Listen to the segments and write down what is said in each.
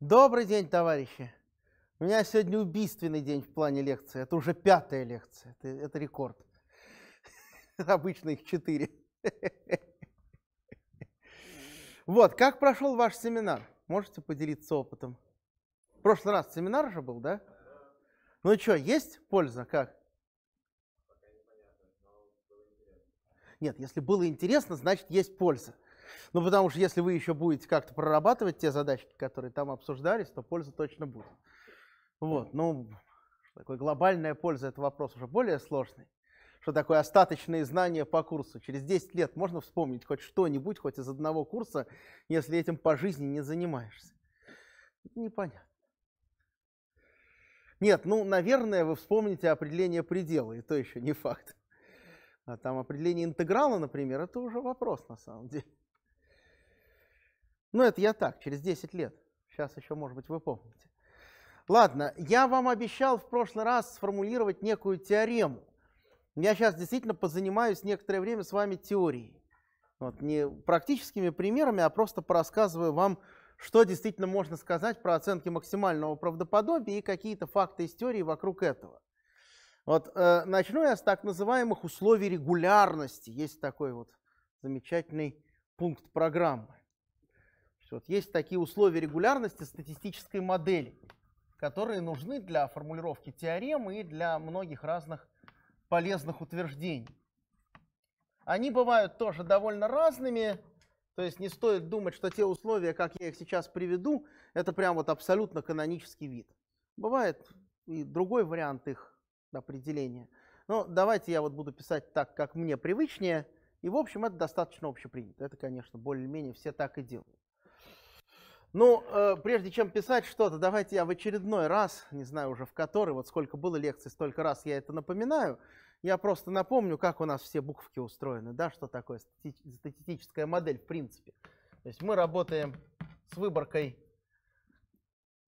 Добрый день, товарищи! У меня сегодня убийственный день в плане лекции. Это уже пятая лекция, это, это рекорд. Обычно их четыре. Вот, как прошел ваш семинар? Можете поделиться опытом? В прошлый раз семинар же был, да? Ну что, есть польза? Как? Нет, если было интересно, значит есть польза. Ну, потому что если вы еще будете как-то прорабатывать те задачки, которые там обсуждались, то польза точно будет. Вот, ну, такой глобальная польза, это вопрос уже более сложный. Что такое остаточные знания по курсу? Через 10 лет можно вспомнить хоть что-нибудь, хоть из одного курса, если этим по жизни не занимаешься? Непонятно. Нет, ну, наверное, вы вспомните определение предела, и то еще не факт. А там определение интеграла, например, это уже вопрос на самом деле. Ну, это я так, через 10 лет. Сейчас еще, может быть, вы помните. Ладно, я вам обещал в прошлый раз сформулировать некую теорему. Я сейчас действительно позанимаюсь некоторое время с вами теорией. Вот, не практическими примерами, а просто порассказываю вам, что действительно можно сказать про оценки максимального правдоподобия и какие-то факты из теории вокруг этого. Вот, э, начну я с так называемых условий регулярности. Есть такой вот замечательный пункт программы вот есть такие условия регулярности статистической модели, которые нужны для формулировки теоремы и для многих разных полезных утверждений. Они бывают тоже довольно разными, то есть не стоит думать, что те условия, как я их сейчас приведу, это прям вот абсолютно канонический вид. Бывает и другой вариант их определения. Но давайте я вот буду писать так, как мне привычнее. И, в общем, это достаточно общепринято. Это, конечно, более-менее все так и делают. Ну, э, прежде чем писать что-то, давайте я в очередной раз, не знаю уже в который, вот сколько было лекций, столько раз я это напоминаю, я просто напомню, как у нас все буковки устроены, да, что такое статистическая модель в принципе. То есть мы работаем с выборкой,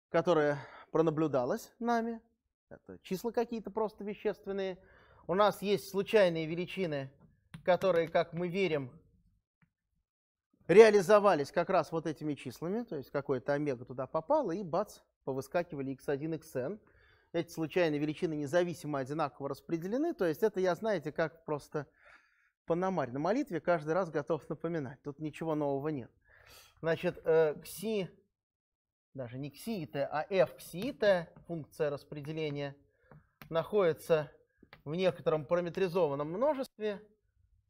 которая пронаблюдалась нами, это числа какие-то просто вещественные. У нас есть случайные величины, которые, как мы верим, реализовались как раз вот этими числами, то есть какое то омега туда попала, и бац, повыскакивали x1, xn. Эти случайные величины независимо одинаково распределены, то есть это я, знаете, как просто пономарь на молитве каждый раз готов напоминать. Тут ничего нового нет. Значит, э, кси, даже не ксиита, а f ксиита, функция распределения, находится в некотором параметризованном множестве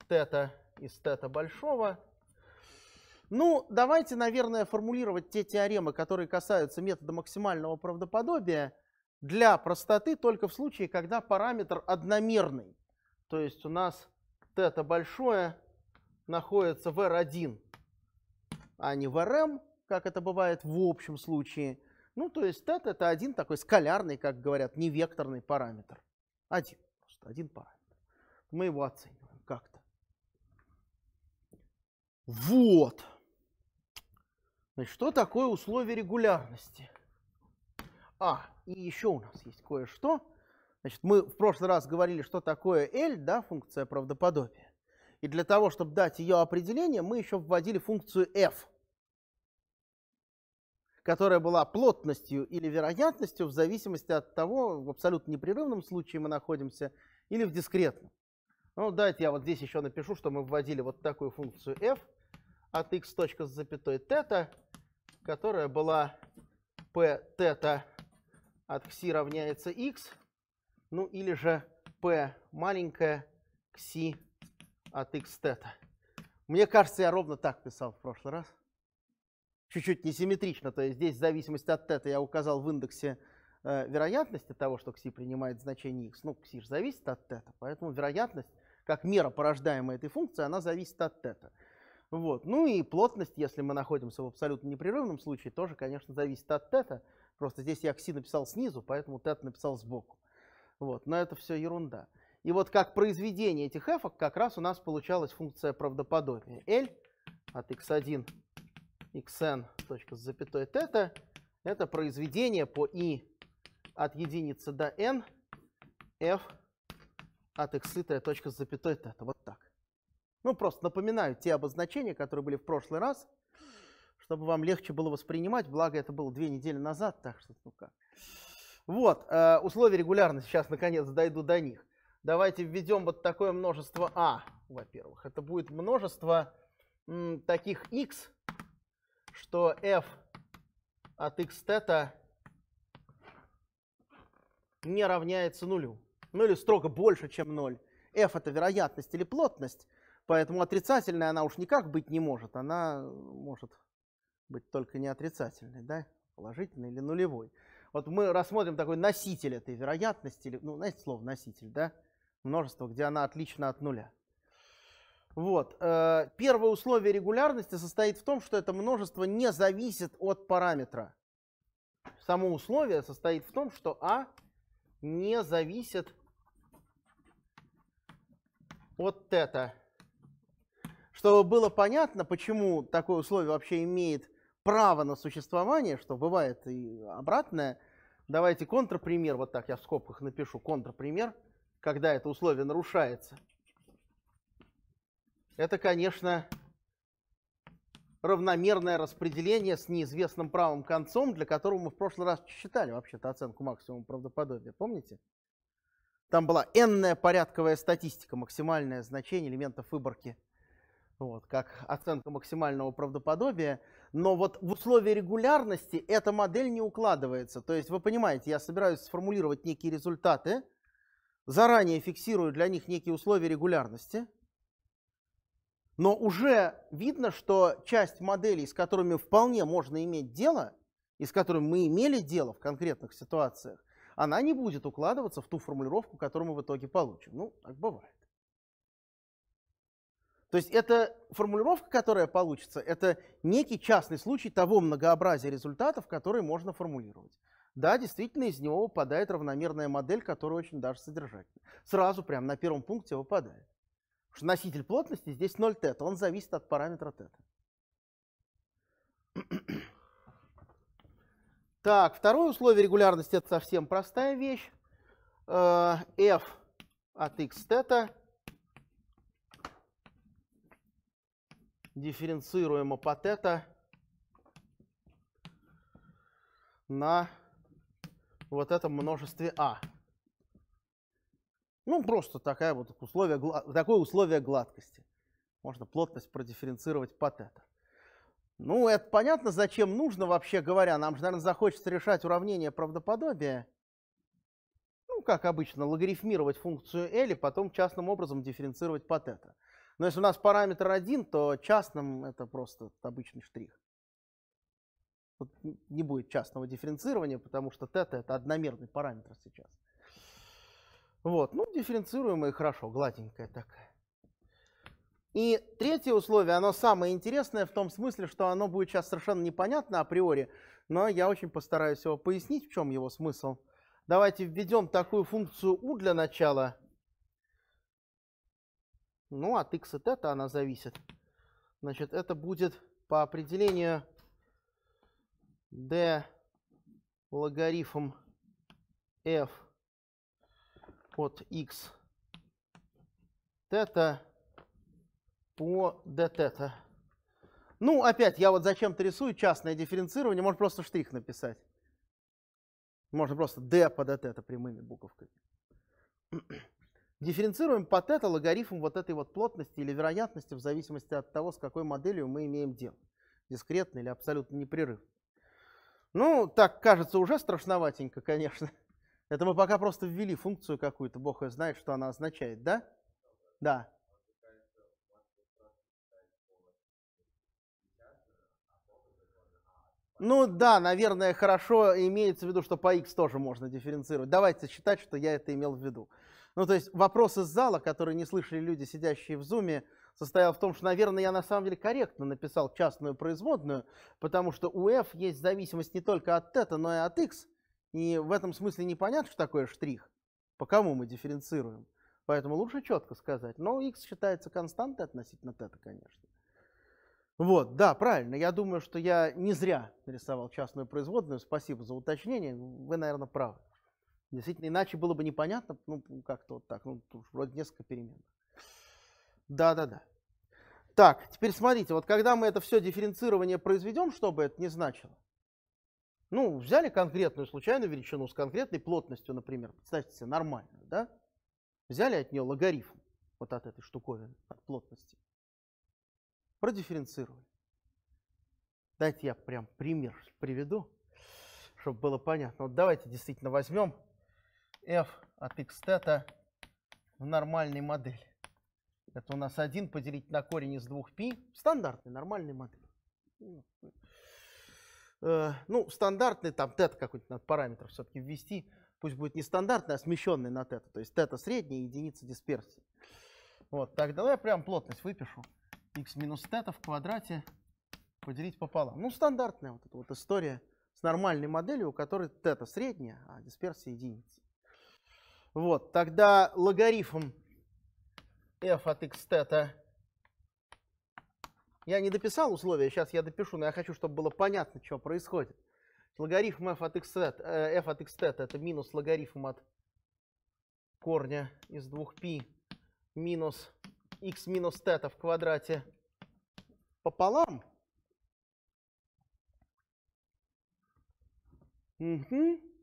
тета из тета большого – ну, давайте, наверное, формулировать те теоремы, которые касаются метода максимального правдоподобия для простоты только в случае, когда параметр одномерный. То есть у нас θ большое находится в R1, а не в Rm, как это бывает в общем случае. Ну, то есть θ это один такой скалярный, как говорят, невекторный параметр. Один, просто один параметр. Мы его оцениваем как-то. Вот. Значит, что такое условие регулярности? А, и еще у нас есть кое-что. Значит, мы в прошлый раз говорили, что такое L, да, функция правдоподобия. И для того, чтобы дать ее определение, мы еще вводили функцию f, которая была плотностью или вероятностью в зависимости от того, в абсолютно непрерывном случае мы находимся или в дискретном. Ну, дайте я вот здесь еще напишу, что мы вводили вот такую функцию f от x точка с запятой тета которая была p тета от кси равняется x, ну или же p маленькая кси от x тета. Мне кажется, я ровно так писал в прошлый раз. Чуть-чуть несимметрично, то есть здесь в зависимости от тета я указал в индексе э, вероятности того, что кси принимает значение x. Ну, кси же зависит от тета, поэтому вероятность, как мера, порождаемая этой функцией, она зависит от тета. Вот. Ну и плотность, если мы находимся в абсолютно непрерывном случае, тоже, конечно, зависит от тета. Просто здесь я кси написал снизу, поэтому тет написал сбоку. Вот. Но это все ерунда. И вот как произведение этих f как раз у нас получалась функция правдоподобия. L от x1 xn точка с запятой тета это произведение по i от единицы до n f от x точка с запятой тета. Ну, просто напоминаю те обозначения, которые были в прошлый раз, чтобы вам легче было воспринимать, благо это было две недели назад, так что ну как. Вот, э, условия регулярности, сейчас наконец дойду до них. Давайте введем вот такое множество А, во-первых. Это будет множество м, таких x, что f от x тета не равняется нулю. Ну или строго больше, чем 0. f это вероятность или плотность, Поэтому отрицательная она уж никак быть не может. Она э, может быть только не отрицательной, да? положительной или нулевой. Вот мы рассмотрим такой носитель этой вероятности, ну, знаете слово носитель, да? Множество, где она отлично от нуля. Вот. Э, первое условие регулярности состоит в том, что это множество не зависит от параметра. Само условие состоит в том, что А не зависит от тета чтобы было понятно, почему такое условие вообще имеет право на существование, что бывает и обратное, давайте контрпример, вот так я в скобках напишу, контрпример, когда это условие нарушается. Это, конечно, равномерное распределение с неизвестным правым концом, для которого мы в прошлый раз считали вообще-то оценку максимума правдоподобия, помните? Там была n порядковая статистика, максимальное значение элементов выборки вот, как оценка максимального правдоподобия. Но вот в условии регулярности эта модель не укладывается. То есть вы понимаете, я собираюсь сформулировать некие результаты, заранее фиксирую для них некие условия регулярности, но уже видно, что часть моделей, с которыми вполне можно иметь дело, и с которыми мы имели дело в конкретных ситуациях, она не будет укладываться в ту формулировку, которую мы в итоге получим. Ну, так бывает. То есть эта формулировка, которая получится, это некий частный случай того многообразия результатов, которые можно формулировать. Да, действительно, из него выпадает равномерная модель, которая очень даже содержательна. Сразу, прямо на первом пункте выпадает. Потому что носитель плотности здесь 0 тета, он зависит от параметра тета. Так, второе условие регулярности – это совсем простая вещь. Э, f от x тета – дифференцируем от это на вот этом множестве А. Ну, просто такая вот условие, такое условие гладкости. Можно плотность продифференцировать под это. Ну, это понятно, зачем нужно, вообще говоря. Нам же, наверное, захочется решать уравнение правдоподобия. Ну, как обычно, логарифмировать функцию L и потом частным образом дифференцировать под это. Но если у нас параметр один, то частным это просто обычный штрих. Тут не будет частного дифференцирования, потому что тета это одномерный параметр сейчас. Вот, ну дифференцируемое хорошо, гладенькая такая. И третье условие, оно самое интересное в том смысле, что оно будет сейчас совершенно непонятно априори, но я очень постараюсь его пояснить, в чем его смысл. Давайте введем такую функцию u для начала – ну, от x и θ она зависит. Значит, это будет по определению d логарифм f от x θ по d θ. Ну, опять, я вот зачем-то рисую частное дифференцирование, можно просто штрих написать. Можно просто d по d θ прямыми буковками. Дифференцируем под это логарифм вот этой вот плотности или вероятности в зависимости от того, с какой моделью мы имеем дело. Дискретно или абсолютно непрерывно. Ну, так кажется уже страшноватенько, конечно. Это мы пока просто ввели функцию какую-то, бог ее знает, что она означает, да? Да. Ну да, наверное, хорошо имеется в виду, что по x тоже можно дифференцировать. Давайте считать, что я это имел в виду. Ну, то есть вопрос из зала, который не слышали люди, сидящие в зуме, состоял в том, что, наверное, я на самом деле корректно написал частную производную, потому что у F есть зависимость не только от тета, но и от x. И в этом смысле непонятно, что такое штрих, по кому мы дифференцируем. Поэтому лучше четко сказать. Но x считается константой относительно тета, конечно. Вот, да, правильно. Я думаю, что я не зря нарисовал частную производную. Спасибо за уточнение. Вы, наверное, правы. Действительно, иначе было бы непонятно, ну, как-то вот так, ну, вроде несколько перемен. Да-да-да. Так, теперь смотрите, вот когда мы это все дифференцирование произведем, что бы это ни значило, ну, взяли конкретную случайную величину с конкретной плотностью, например, представьте себе, нормальную, да? Взяли от нее логарифм, вот от этой штуковины, от плотности. Продифференцировали. Дайте я прям пример приведу, чтобы было понятно. Вот давайте действительно возьмем f от x тета в нормальной модели. Это у нас 1 поделить на корень из 2π в стандартной нормальной модели. Э, ну, стандартный там тет какой-то надо параметр все-таки ввести. Пусть будет не стандартный, а смещенный на тета. То есть тета средняя, единица дисперсии. Вот, так давай я прям плотность выпишу. x минус тета в квадрате поделить пополам. Ну, стандартная вот эта вот история с нормальной моделью, у которой тета средняя, а дисперсия единица. Вот, тогда логарифм f от x тета. Я не дописал условия, сейчас я допишу, но я хочу, чтобы было понятно, что происходит. Логарифм f от x тета, э, f от x тета это минус логарифм от корня из 2π минус x минус тета в квадрате пополам. Угу.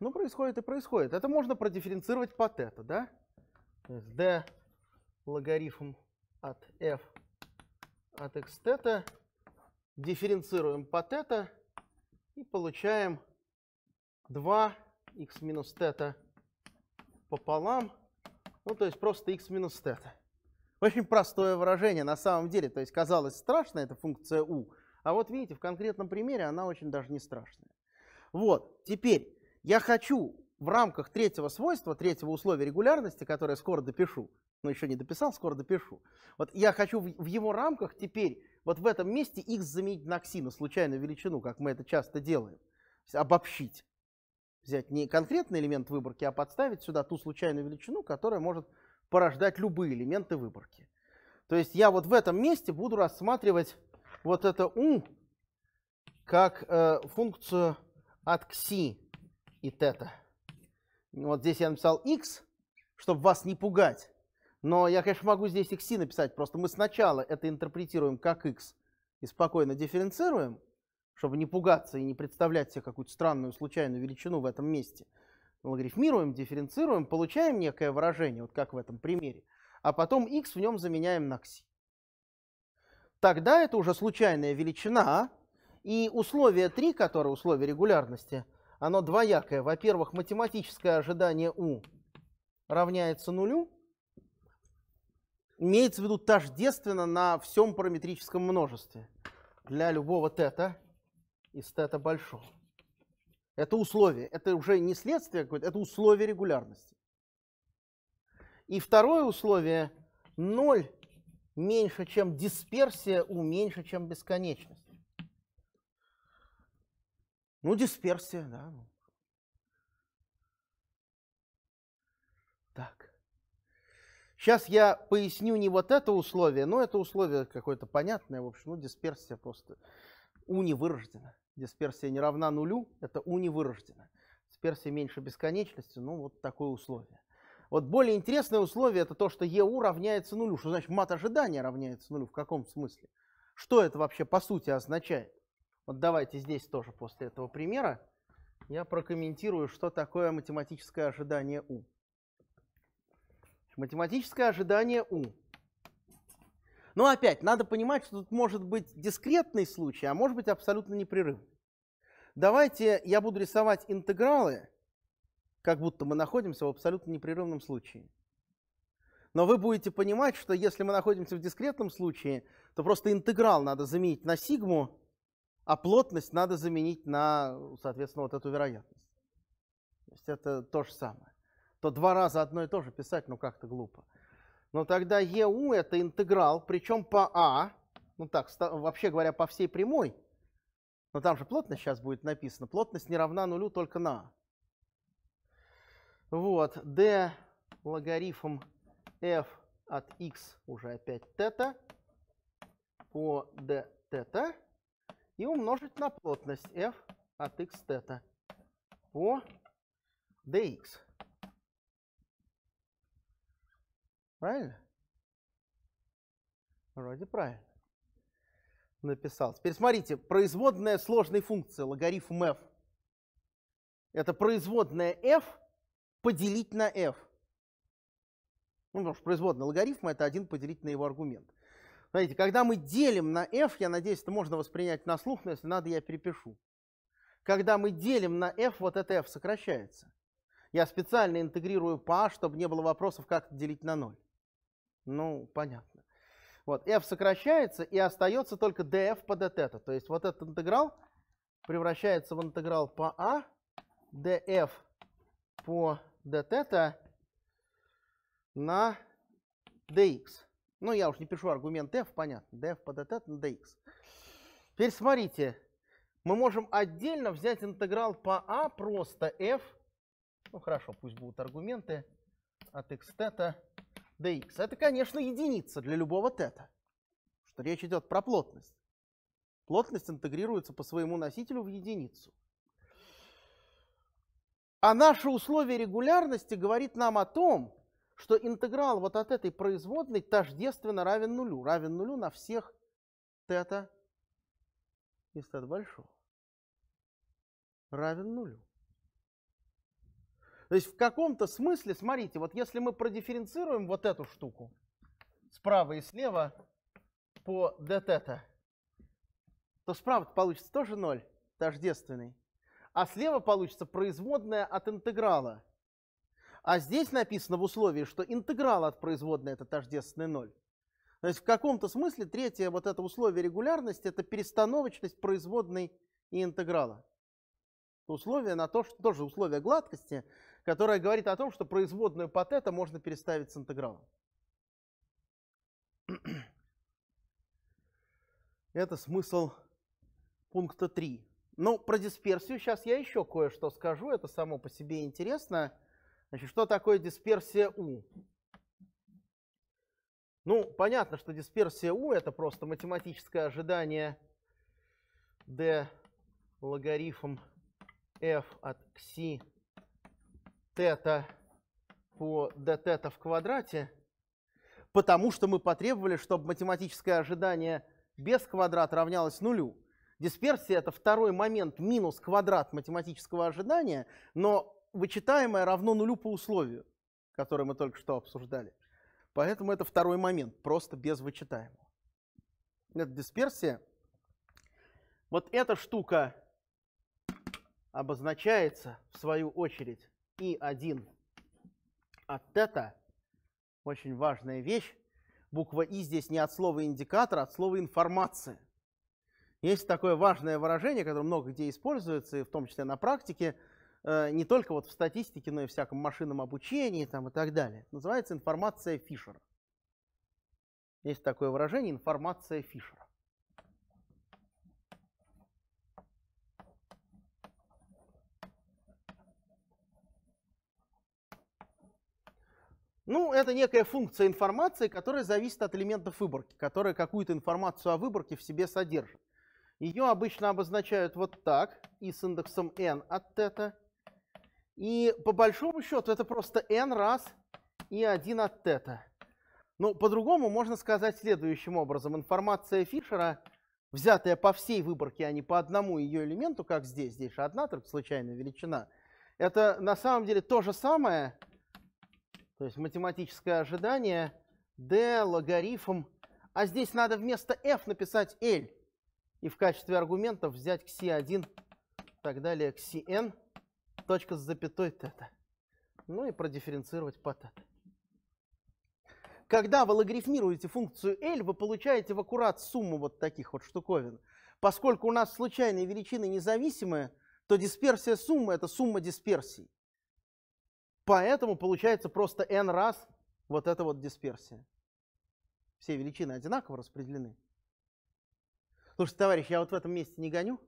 ну, происходит и происходит. Это можно продифференцировать по тета, да? То есть d логарифм от f от x тета. Дифференцируем по тета и получаем 2 x минус тета пополам. Ну, то есть просто x минус тета. Очень простое выражение на самом деле. То есть казалось страшно, эта функция u. А вот видите, в конкретном примере она очень даже не страшная. Вот, теперь я хочу в рамках третьего свойства, третьего условия регулярности, которое скоро допишу, но еще не дописал, скоро допишу. Вот я хочу в, в его рамках теперь вот в этом месте x заменить на ксину, случайную величину, как мы это часто делаем, обобщить. Взять не конкретный элемент выборки, а подставить сюда ту случайную величину, которая может порождать любые элементы выборки. То есть я вот в этом месте буду рассматривать вот это u как э, функцию от кси и тета. Вот здесь я написал x, чтобы вас не пугать. Но я, конечно, могу здесь xi написать, просто мы сначала это интерпретируем как x и спокойно дифференцируем, чтобы не пугаться и не представлять себе какую-то странную случайную величину в этом месте. Логарифмируем, дифференцируем, получаем некое выражение, вот как в этом примере, а потом x в нем заменяем на xi. Тогда это уже случайная величина, и условие 3, которое условие регулярности – оно двоякое. Во-первых, математическое ожидание U равняется нулю, имеется в виду тождественно на всем параметрическом множестве для любого тета из тета большого. Это условие, это уже не следствие какое-то, это условие регулярности. И второе условие – ноль меньше, чем дисперсия у меньше, чем бесконечность. Ну, дисперсия, да. Ну. Так. Сейчас я поясню не вот это условие, но это условие какое-то понятное, в общем, ну, дисперсия просто уни вырождена. Дисперсия не равна нулю, это уни вырождена. Дисперсия меньше бесконечности, ну, вот такое условие. Вот более интересное условие это то, что ЕУ равняется нулю. Что значит мат ожидания равняется нулю? В каком смысле? Что это вообще по сути означает? Вот давайте здесь тоже после этого примера я прокомментирую, что такое математическое ожидание U. Математическое ожидание U. Но ну, опять, надо понимать, что тут может быть дискретный случай, а может быть абсолютно непрерывный. Давайте я буду рисовать интегралы, как будто мы находимся в абсолютно непрерывном случае. Но вы будете понимать, что если мы находимся в дискретном случае, то просто интеграл надо заменить на сигму, а плотность надо заменить на, э, соответственно, вот эту вероятность. То есть это то же самое. То два раза одно и то же писать, ну как-то глупо. Но тогда ЕУ это интеграл, причем по А, ну так, вообще говоря, по всей прямой, но там же плотность сейчас будет написана, плотность не равна нулю только на А. Вот, d логарифм f от x уже опять тета по d тета и умножить на плотность f от x тета по dx. Правильно? Вроде правильно написал. Теперь смотрите, производная сложной функции, логарифм f. Это производная f поделить на f. Ну, потому что производная логарифма – это 1 поделить на его аргумент. Смотрите, когда мы делим на f, я надеюсь, это можно воспринять на слух, но если надо, я перепишу. Когда мы делим на f, вот это f сокращается. Я специально интегрирую по a, а, чтобы не было вопросов, как делить на 0. Ну, понятно. Вот, f сокращается, и остается только df по dt. То есть вот этот интеграл превращается в интеграл по a а, df по dt на dx. Ну, я уж не пишу аргумент f понятно. def под это dx. Ну, Теперь смотрите. Мы можем отдельно взять интеграл по а просто f. Ну, хорошо, пусть будут аргументы от x θ dx. Это, конечно, единица для любого тета, Что речь идет про плотность. Плотность интегрируется по своему носителю в единицу. А наше условие регулярности говорит нам о том, что интеграл вот от этой производной тождественно равен нулю. Равен нулю на всех тета из тета большого. Равен нулю. То есть в каком-то смысле, смотрите, вот если мы продифференцируем вот эту штуку справа и слева по d тета, то справа получится тоже ноль тождественный, а слева получится производная от интеграла а здесь написано в условии, что интеграл от производной это тождественный ноль. То есть в каком-то смысле третье вот это условие регулярности – это перестановочность производной и интеграла. Это условие на то, что тоже условие гладкости, которое говорит о том, что производную по это можно переставить с интегралом. Это смысл пункта 3. Ну, про дисперсию сейчас я еще кое-что скажу, это само по себе интересно. Значит, что такое дисперсия у Ну, понятно, что дисперсия у это просто математическое ожидание D логарифм f от кси тета по d тета в квадрате, потому что мы потребовали, чтобы математическое ожидание без квадрата равнялось нулю. Дисперсия – это второй момент минус квадрат математического ожидания, но вычитаемое равно нулю по условию, которое мы только что обсуждали. Поэтому это второй момент, просто без вычитаемого. Это дисперсия. Вот эта штука обозначается, в свою очередь, и один. от это Очень важная вещь. Буква И здесь не от слова индикатор, а от слова информация. Есть такое важное выражение, которое много где используется, и в том числе на практике. Э, не только вот в статистике, но и в всяком машинном обучении там, и так далее. Называется информация Фишера. Есть такое выражение информация Фишера. Ну, это некая функция информации, которая зависит от элементов выборки, которая какую-то информацию о выборке в себе содержит. Ее обычно обозначают вот так, и с индексом n от θ, и по большому счету это просто n раз и 1 от тета. Но ну, по-другому можно сказать следующим образом. Информация Фишера, взятая по всей выборке, а не по одному ее элементу, как здесь, здесь же одна только случайная величина, это на самом деле то же самое, то есть математическое ожидание d логарифм, а здесь надо вместо f написать l, и в качестве аргументов взять xi1, так далее, xn точка с запятой тета. Ну и продифференцировать по тета. Когда вы логарифмируете функцию L, вы получаете в аккурат сумму вот таких вот штуковин. Поскольку у нас случайные величины независимые, то дисперсия суммы – это сумма дисперсий. Поэтому получается просто n раз вот эта вот дисперсия. Все величины одинаково распределены. Слушайте, товарищ, я вот в этом месте не гоню.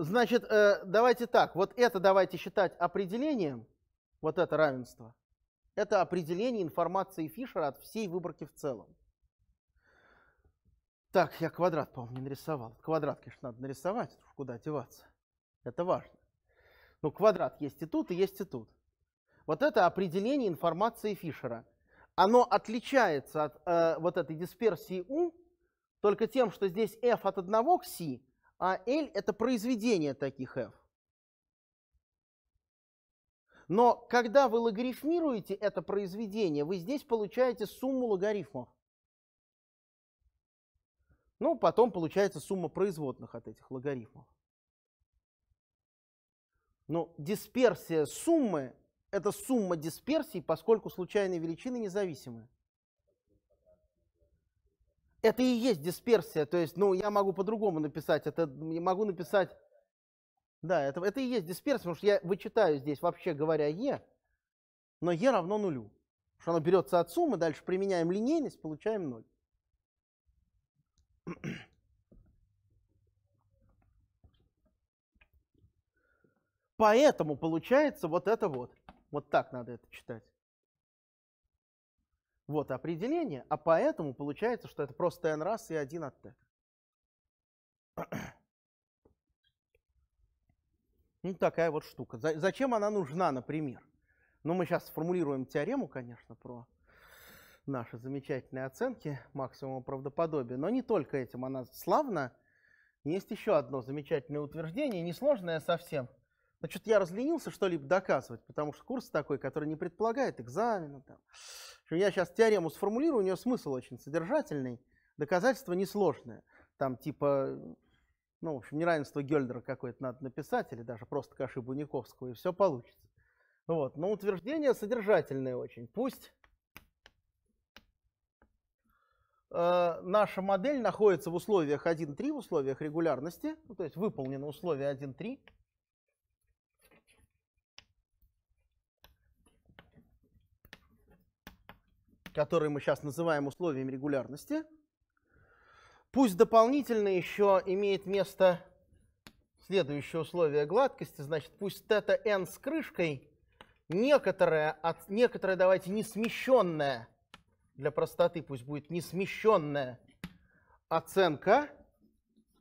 Значит, э, давайте так, вот это давайте считать определением, вот это равенство, это определение информации Фишера от всей выборки в целом. Так, я квадрат, по-моему, не нарисовал. Квадрат, конечно, надо нарисовать, куда деваться. Это важно. Но ну, квадрат есть и тут, и есть и тут. Вот это определение информации Фишера. Оно отличается от э, вот этой дисперсии U только тем, что здесь f от 1 к c, а L это произведение таких f. Но когда вы логарифмируете это произведение, вы здесь получаете сумму логарифмов. Ну, потом получается сумма производных от этих логарифмов. Но дисперсия суммы – это сумма дисперсий, поскольку случайные величины независимы. Это и есть дисперсия. То есть, ну, я могу по-другому написать. Это я могу написать. Да, это, это и есть дисперсия, потому что я вычитаю здесь, вообще говоря, Е, но Е равно нулю. Потому что оно берется от суммы, дальше применяем линейность, получаем 0. Поэтому получается вот это вот. Вот так надо это читать. Вот определение, а поэтому получается, что это просто n раз и 1 от t. Ну, такая вот штука. Зачем она нужна, например? Ну, мы сейчас сформулируем теорему, конечно, про наши замечательные оценки максимума правдоподобия, но не только этим она славна. Есть еще одно замечательное утверждение, несложное совсем – Значит, ну, я разленился что-либо доказывать, потому что курс такой, который не предполагает экзамена. Там. Я сейчас теорему сформулирую, у нее смысл очень содержательный, доказательство несложное. Там типа, ну, в общем, неравенство Гельдера какое-то надо написать, или даже просто Каши Буниковского, и все получится. Вот. Но утверждение содержательное очень. Пусть э, наша модель находится в условиях 1.3, в условиях регулярности, ну, то есть выполнено условие 1.3, которые мы сейчас называем условиями регулярности. Пусть дополнительно еще имеет место следующее условие гладкости, значит, пусть θ n с крышкой некоторое, от, некоторое давайте, не смещенное, для простоты пусть будет не смещенная оценка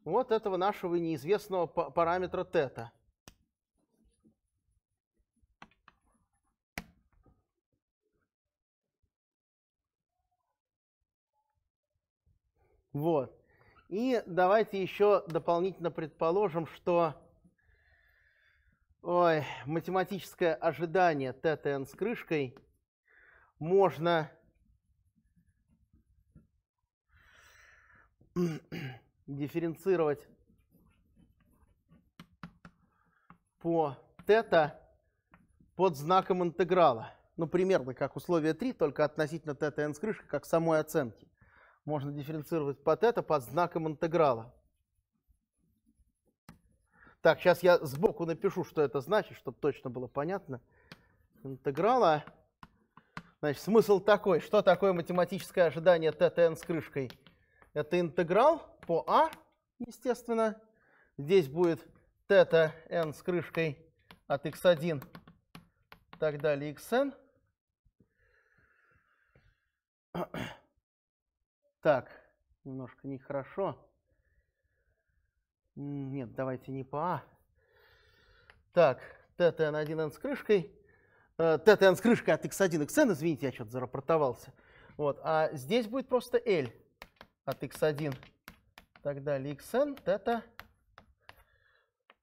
вот этого нашего неизвестного параметра тета. Вот. И давайте еще дополнительно предположим, что ой, математическое ожидание ТТН с крышкой можно дифференцировать по тета под знаком интеграла. Ну, примерно как условие 3, только относительно тета n с крышкой, как самой оценки можно дифференцировать под это под знаком интеграла. Так, сейчас я сбоку напишу, что это значит, чтобы точно было понятно. Интеграла. Значит, смысл такой. Что такое математическое ожидание ттн с крышкой? Это интеграл по а, естественно. Здесь будет тета с крышкой от x1 так далее xn. Так, немножко нехорошо. Нет, давайте не по А. Так, ТТН1Н с крышкой. Э, ТТН с крышкой от X1, XN, извините, я что-то зарапортовался. Вот, а здесь будет просто L от X1, так далее, XN, тета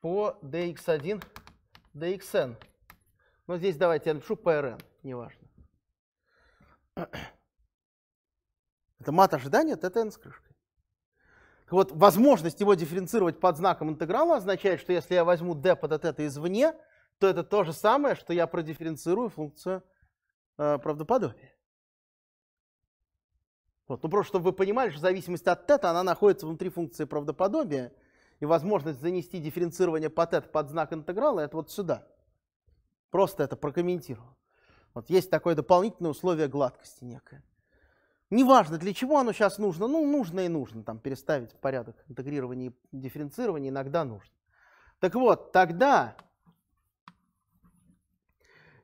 по DX1, DXN. Но здесь давайте я напишу PRN, неважно. Это мат ожидания ТТН с крышкой. Так вот, возможность его дифференцировать под знаком интеграла означает, что если я возьму d под от это извне, то это то же самое, что я продифференцирую функцию э, правдоподобия. Вот. Ну, просто чтобы вы понимали, что зависимость от тета, она находится внутри функции правдоподобия, и возможность занести дифференцирование по тет под знак интеграла это вот сюда. Просто это прокомментирую. Вот есть такое дополнительное условие гладкости некое. Неважно, для чего оно сейчас нужно, ну, нужно и нужно, там, переставить порядок интегрирования и дифференцирования иногда нужно. Так вот, тогда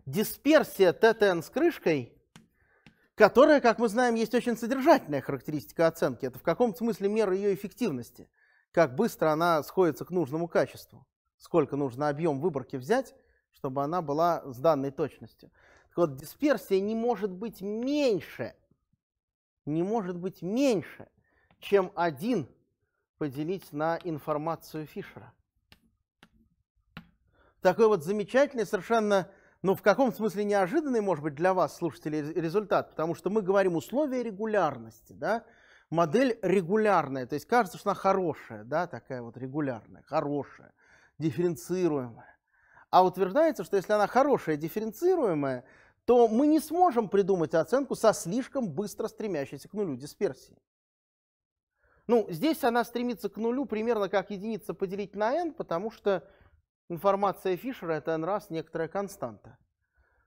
дисперсия ТТН с крышкой, которая, как мы знаем, есть очень содержательная характеристика оценки. Это в каком-то смысле мера ее эффективности, как быстро она сходится к нужному качеству, сколько нужно объем выборки взять, чтобы она была с данной точностью. Так вот, дисперсия не может быть меньше – не может быть меньше, чем 1 поделить на информацию Фишера. Такой вот замечательный, совершенно, ну, в каком смысле неожиданный, может быть, для вас, слушатели, результат, потому что мы говорим условия регулярности, да, модель регулярная, то есть кажется, что она хорошая, да, такая вот регулярная, хорошая, дифференцируемая. А утверждается, что если она хорошая, дифференцируемая, то мы не сможем придумать оценку со слишком быстро стремящейся к нулю дисперсии. Ну, здесь она стремится к нулю примерно как единица поделить на n, потому что информация Фишера — это n раз некоторая константа.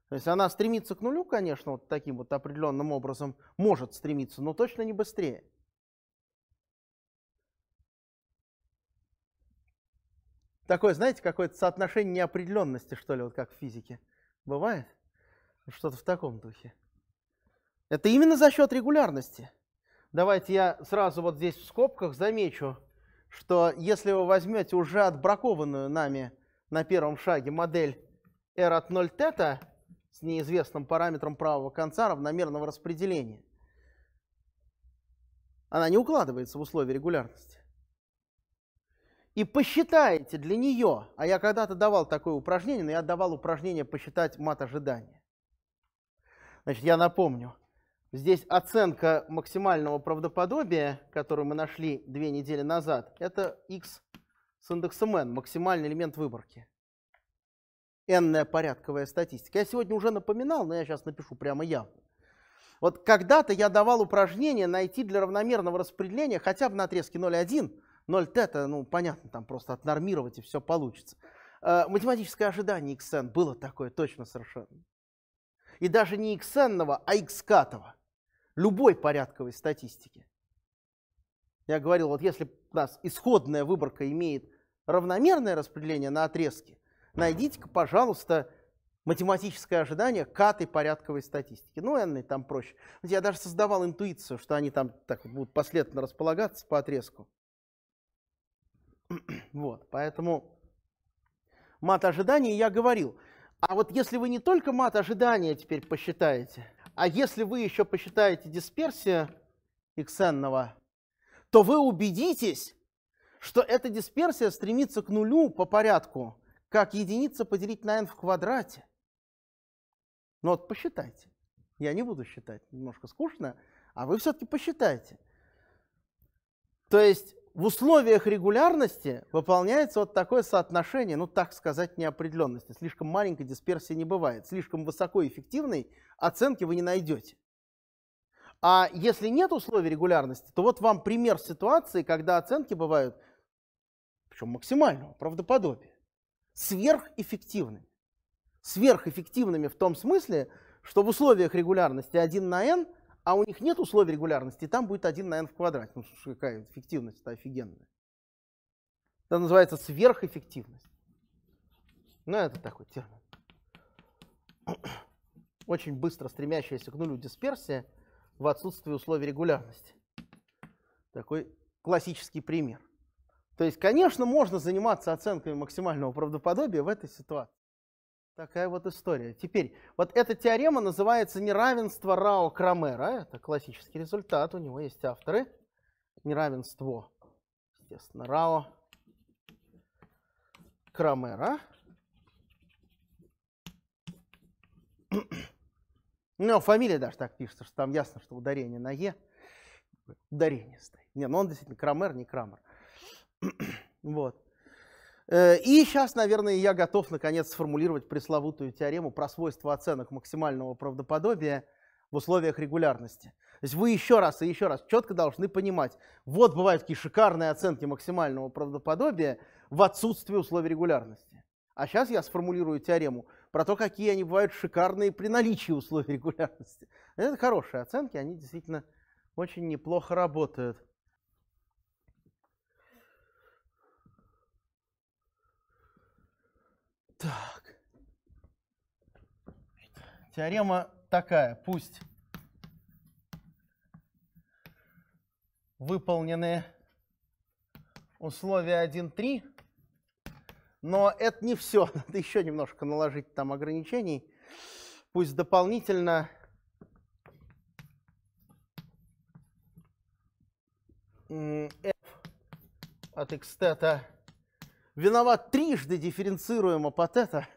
То есть она стремится к нулю, конечно, вот таким вот определенным образом может стремиться, но точно не быстрее. Такое, знаете, какое-то соотношение неопределенности, что ли, вот как в физике. Бывает? Что-то в таком духе. Это именно за счет регулярности. Давайте я сразу вот здесь в скобках замечу, что если вы возьмете уже отбракованную нами на первом шаге модель R от 0 тета с неизвестным параметром правого конца равномерного распределения, она не укладывается в условия регулярности. И посчитаете для нее, а я когда-то давал такое упражнение, но я давал упражнение посчитать мат ожидания. Значит, я напомню, здесь оценка максимального правдоподобия, которую мы нашли две недели назад, это x с индексом n, максимальный элемент выборки. n порядковая статистика. Я сегодня уже напоминал, но я сейчас напишу прямо я. Вот когда-то я давал упражнение найти для равномерного распределения хотя бы на отрезке 0,1, 0 тета, ну, понятно, там просто отнормировать и все получится. Э, математическое ожидание xn было такое точно совершенно и даже не иксенного, а икскатого, любой порядковой статистики. Я говорил, вот если у нас исходная выборка имеет равномерное распределение на отрезке, найдите-ка, пожалуйста, математическое ожидание каты порядковой статистики. Ну, N там проще. Я даже создавал интуицию, что они там так вот будут последовательно располагаться по отрезку. Вот, поэтому мат ожидания я говорил – а вот если вы не только мат ожидания теперь посчитаете, а если вы еще посчитаете дисперсию xn, то вы убедитесь, что эта дисперсия стремится к нулю по порядку, как единица поделить на n в квадрате. Ну вот посчитайте. Я не буду считать, немножко скучно, а вы все-таки посчитайте. То есть в условиях регулярности выполняется вот такое соотношение, ну так сказать, неопределенности. Слишком маленькой дисперсии не бывает, слишком высоко эффективной оценки вы не найдете. А если нет условий регулярности, то вот вам пример ситуации, когда оценки бывают, причем максимального правдоподобия, сверхэффективными. Сверхэффективными в том смысле, что в условиях регулярности 1 на n – а у них нет условий регулярности, там будет 1 на n в квадрате. Ну, слушай, какая эффективность это офигенная. Это называется сверхэффективность. Ну, это такой термин. Очень быстро стремящаяся к нулю дисперсия в отсутствии условий регулярности. Такой классический пример. То есть, конечно, можно заниматься оценками максимального правдоподобия в этой ситуации. Такая вот история. Теперь, вот эта теорема называется неравенство Рао Крамера. Это классический результат, у него есть авторы. Неравенство, естественно, Рао Крамера. Ну, а фамилия даже так пишется, что там ясно, что ударение на «е». Ударение стоит. Не, ну он действительно Крамер, не Крамер. Вот. Э, и сейчас, наверное, я готов наконец сформулировать пресловутую теорему про свойства оценок максимального правдоподобия в условиях регулярности. То есть вы еще раз и еще раз четко должны понимать, вот бывают такие шикарные оценки максимального правдоподобия в отсутствии условий регулярности. А сейчас я сформулирую теорему про то, какие они бывают шикарные при наличии условий регулярности. Э, это хорошие оценки, они действительно очень неплохо работают. Теорема такая. Пусть выполнены условия 1.3, но это не все. Надо еще немножко наложить там ограничений. Пусть дополнительно f от x тета виноват трижды дифференцируемо по тета.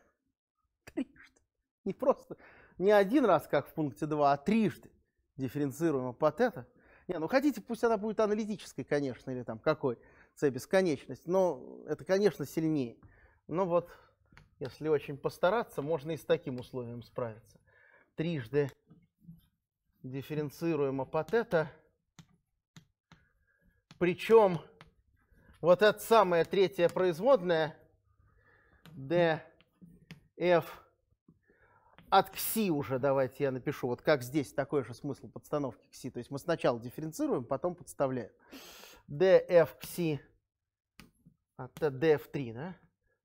Трижды. Не просто не один раз, как в пункте 2, а трижды дифференцируемого патета. Не, ну хотите, пусть она будет аналитической, конечно, или там какой, c бесконечность, но это, конечно, сильнее. Но вот, если очень постараться, можно и с таким условием справиться. Трижды дифференцируемо патета. Причем вот эта самая третья производная d f от кси уже давайте я напишу. Вот как здесь такой же смысл подстановки кси. То есть мы сначала дифференцируем, потом подставляем. df кси а, от df3, да?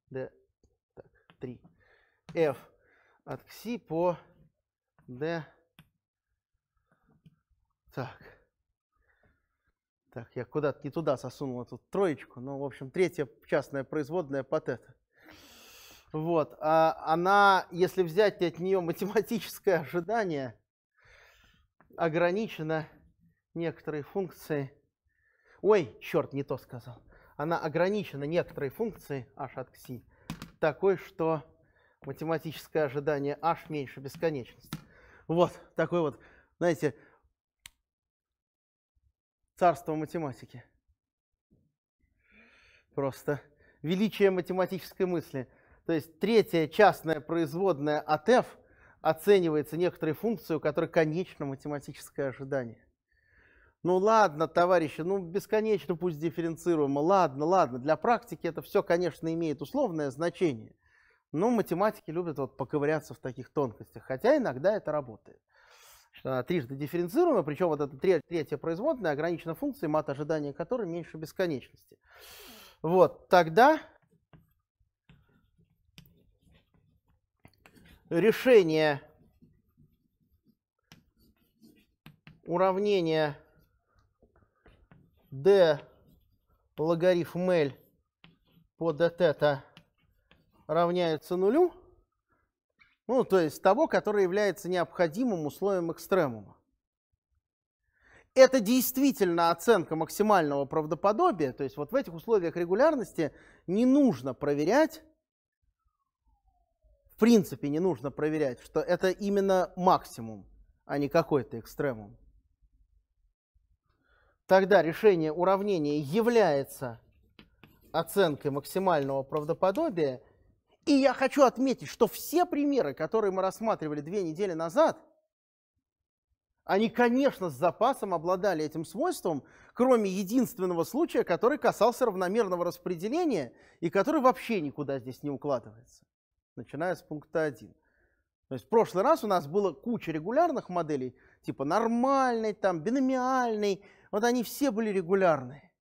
d так, 3. f от кси по d. Так. Так, я куда-то не туда сосунул эту троечку, но, в общем, третья частная производная под это. Вот, а она, если взять от нее математическое ожидание, ограничена некоторые функции. Ой, черт, не то сказал. Она ограничена некоторой функцией h от кси такой, что математическое ожидание h меньше бесконечности. Вот такой вот, знаете, царство математики. Просто величие математической мысли – то есть третья частная производная от f оценивается некоторой функцией, у которой конечно математическое ожидание. Ну ладно, товарищи, ну бесконечно пусть дифференцируемо. Ладно, ладно, для практики это все, конечно, имеет условное значение. Но математики любят вот поковыряться в таких тонкостях, хотя иногда это работает. А, трижды дифференцируемо, причем вот эта третья производная ограничена функцией, мат ожидания которой меньше бесконечности. Вот, тогда решение уравнения d логарифм L по d равняется нулю, ну, то есть того, который является необходимым условием экстремума. Это действительно оценка максимального правдоподобия, то есть вот в этих условиях регулярности не нужно проверять принципе не нужно проверять, что это именно максимум, а не какой-то экстремум. Тогда решение уравнения является оценкой максимального правдоподобия. И я хочу отметить, что все примеры, которые мы рассматривали две недели назад, они, конечно, с запасом обладали этим свойством, кроме единственного случая, который касался равномерного распределения и который вообще никуда здесь не укладывается начиная с пункта 1. То есть в прошлый раз у нас было куча регулярных моделей, типа нормальной, там, биномиальной. Вот они все были регулярные.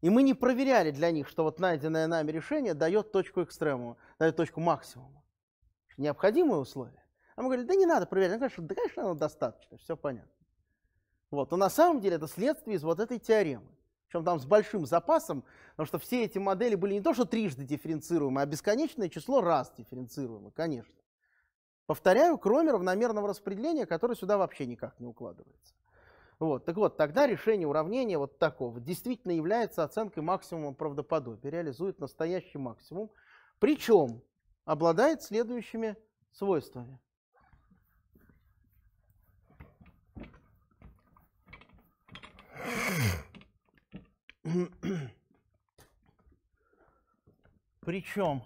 И мы не проверяли для них, что вот найденное нами решение дает точку экстремума, дает точку максимума. Необходимые условия. А мы говорили, да не надо проверять. Ну, конечно, да, конечно, оно достаточно, все понятно. Вот. Но на самом деле это следствие из вот этой теоремы причем там с большим запасом, потому что все эти модели были не то, что трижды дифференцируемы, а бесконечное число раз дифференцируемы, конечно. Повторяю, кроме равномерного распределения, которое сюда вообще никак не укладывается. Вот, так вот, тогда решение уравнения вот такого действительно является оценкой максимума правдоподобия, реализует настоящий максимум, причем обладает следующими свойствами. Причем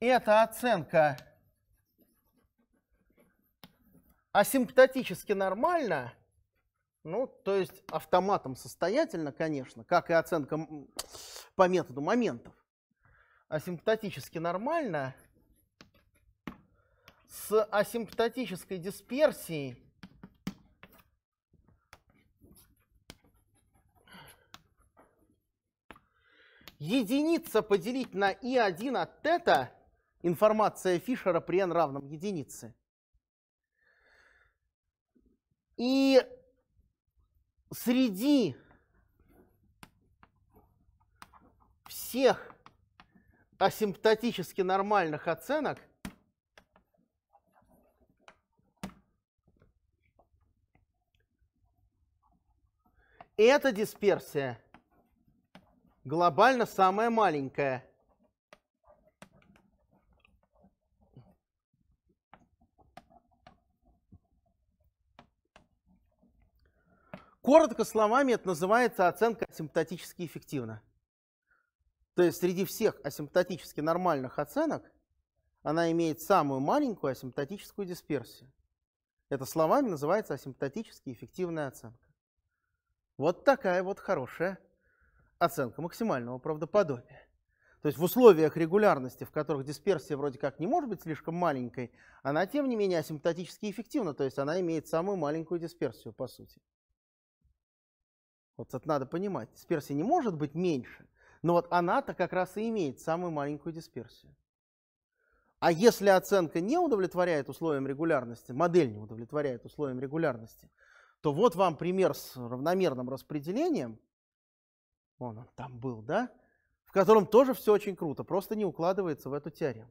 эта оценка асимптотически нормальна, ну, то есть автоматом состоятельно, конечно, как и оценка по методу моментов, асимптотически нормально, с асимптотической дисперсией единица поделить на и1 от тета, информация Фишера при n равном единице. И среди всех асимптотически нормальных оценок эта дисперсия – глобально самая маленькая. Коротко словами это называется оценка асимптотически эффективна. То есть среди всех асимптотически нормальных оценок она имеет самую маленькую асимптотическую дисперсию. Это словами называется асимптотически эффективная оценка. Вот такая вот хорошая оценка максимального правдоподобия. То есть в условиях регулярности, в которых дисперсия вроде как не может быть слишком маленькой, она тем не менее асимптотически эффективна, то есть она имеет самую маленькую дисперсию по сути. Вот это надо понимать. Дисперсия не может быть меньше, но вот она-то как раз и имеет самую маленькую дисперсию. А если оценка не удовлетворяет условиям регулярности, модель не удовлетворяет условиям регулярности, то вот вам пример с равномерным распределением – Вон он там был, да? В котором тоже все очень круто, просто не укладывается в эту теорему.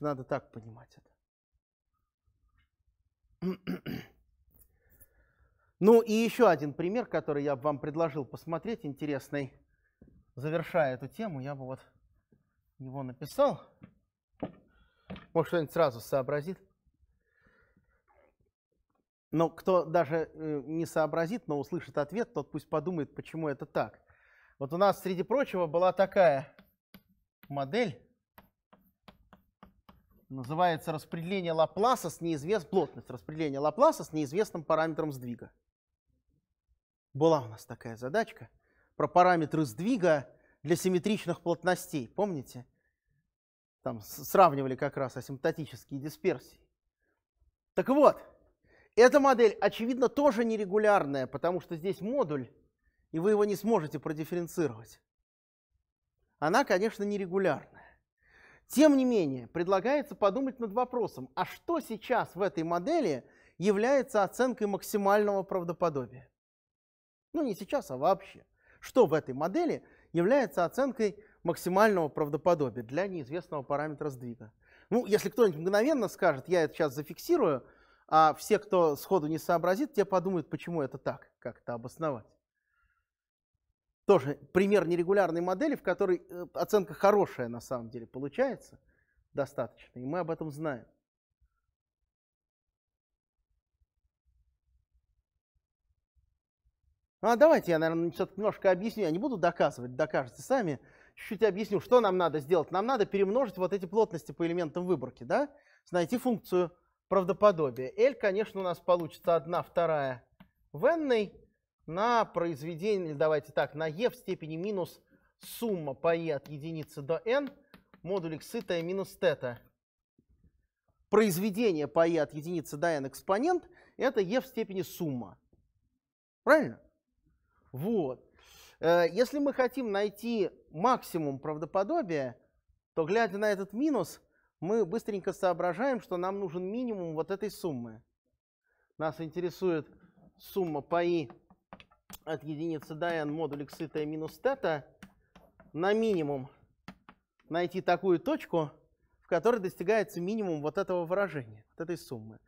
надо так понимать это. Ну и еще один пример, который я бы вам предложил посмотреть, интересный. Завершая эту тему, я бы вот его написал. Может, что нибудь сразу сообразит. Но кто даже э, не сообразит, но услышит ответ, тот пусть подумает, почему это так. Вот у нас, среди прочего, была такая модель. Называется распределение Лапласа с неизвест... плотность распределения Лапласа с неизвестным параметром сдвига. Была у нас такая задачка про параметры сдвига для симметричных плотностей. Помните? Там сравнивали как раз асимптотические дисперсии. Так вот, эта модель, очевидно, тоже нерегулярная, потому что здесь модуль, и вы его не сможете продифференцировать. Она, конечно, нерегулярная. Тем не менее, предлагается подумать над вопросом, а что сейчас в этой модели является оценкой максимального правдоподобия? Ну, не сейчас, а вообще. Что в этой модели является оценкой максимального правдоподобия для неизвестного параметра сдвига? Ну, если кто-нибудь мгновенно скажет, я это сейчас зафиксирую – а все, кто сходу не сообразит, те подумают, почему это так, как это обосновать. Тоже пример нерегулярной модели, в которой э, оценка хорошая на самом деле получается достаточно, и мы об этом знаем. А давайте я, наверное, все-таки немножко объясню. Я не буду доказывать, докажете сами. Чуть-чуть объясню, что нам надо сделать. Нам надо перемножить вот эти плотности по элементам выборки, да? Найти функцию правдоподобие. L, конечно, у нас получится 1 вторая в n на произведение, давайте так, на e в степени минус сумма по e от единицы до n модуль x и минус θ. Произведение по e от единицы до n экспонент – это e в степени сумма. Правильно? Вот. Э, если мы хотим найти максимум правдоподобия, то, глядя на этот минус – мы быстренько соображаем, что нам нужен минимум вот этой суммы. Нас интересует сумма по i от единицы до n модуль x t минус тета на минимум найти такую точку, в которой достигается минимум вот этого выражения, вот этой суммы.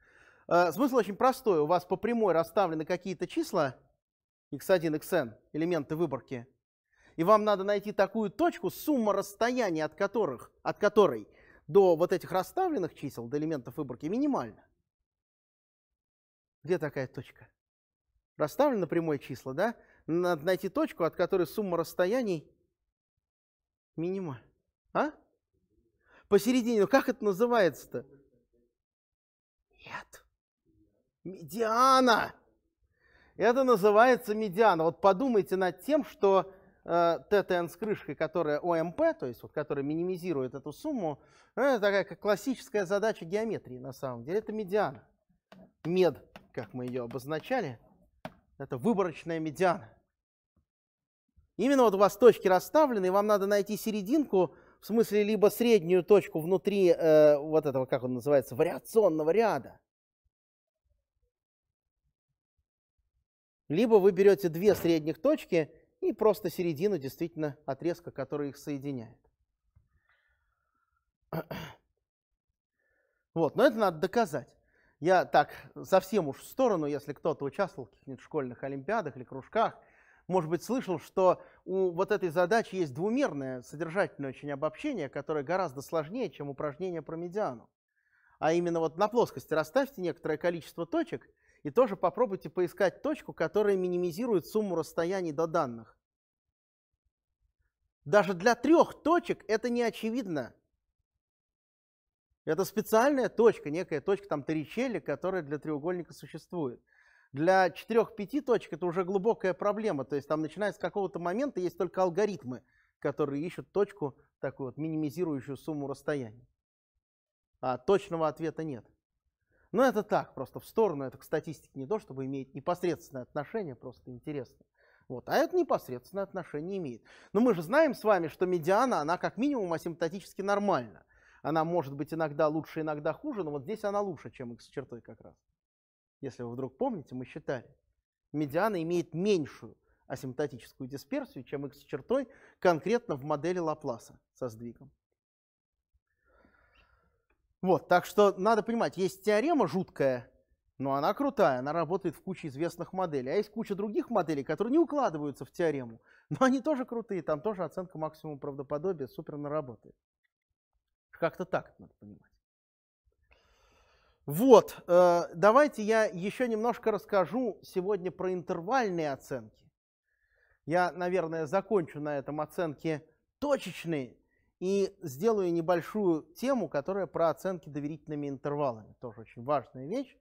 А, смысл очень простой. У вас по прямой расставлены какие-то числа, x1, xn, элементы выборки, и вам надо найти такую точку, сумма расстояний от, которых, от которой до вот этих расставленных чисел, до элементов выборки, минимально. Где такая точка? Расставлено прямое число, да? Надо найти точку, от которой сумма расстояний минимальна. А? Посередине. Ну как это называется-то? Нет. Медиана. Это называется медиана. Вот подумайте над тем, что Э, ТТН с крышкой, которая ОМП, то есть вот, которая минимизирует эту сумму, ну, это такая как классическая задача геометрии на самом деле. Это медиана. Мед, как мы ее обозначали, это выборочная медиана. Именно вот у вас точки расставлены, и вам надо найти серединку, в смысле либо среднюю точку внутри э, вот этого, как он называется, вариационного ряда, либо вы берете две средних точки – и просто середину действительно отрезка, который их соединяет. Вот, но это надо доказать. Я так совсем уж в сторону, если кто-то участвовал в каких-нибудь школьных олимпиадах или кружках, может быть, слышал, что у вот этой задачи есть двумерное содержательное очень обобщение, которое гораздо сложнее, чем упражнение про медиану. А именно вот на плоскости расставьте некоторое количество точек – и тоже попробуйте поискать точку, которая минимизирует сумму расстояний до данных. Даже для трех точек это не очевидно. Это специальная точка, некая точка там Торричелли, которая для треугольника существует. Для четырех, пяти точек это уже глубокая проблема. То есть там начиная с какого-то момента есть только алгоритмы, которые ищут точку, такую вот минимизирующую сумму расстояний. А точного ответа нет. Но это так, просто в сторону, это к статистике не то, чтобы имеет непосредственное отношение, просто интересно. Вот, а это непосредственное отношение имеет. Но мы же знаем с вами, что медиана, она как минимум асимптотически нормальна. Она может быть иногда лучше, иногда хуже, но вот здесь она лучше, чем x чертой как раз. Если вы вдруг помните, мы считали. Медиана имеет меньшую асимптотическую дисперсию, чем x чертой конкретно в модели Лапласа со сдвигом. Вот, так что надо понимать, есть теорема жуткая, но она крутая, она работает в куче известных моделей. А есть куча других моделей, которые не укладываются в теорему, но они тоже крутые, там тоже оценка максимума правдоподобия супер наработает. Как-то так надо понимать. Вот, э, давайте я еще немножко расскажу сегодня про интервальные оценки. Я, наверное, закончу на этом оценки точечные и сделаю небольшую тему, которая про оценки доверительными интервалами. Тоже очень важная вещь.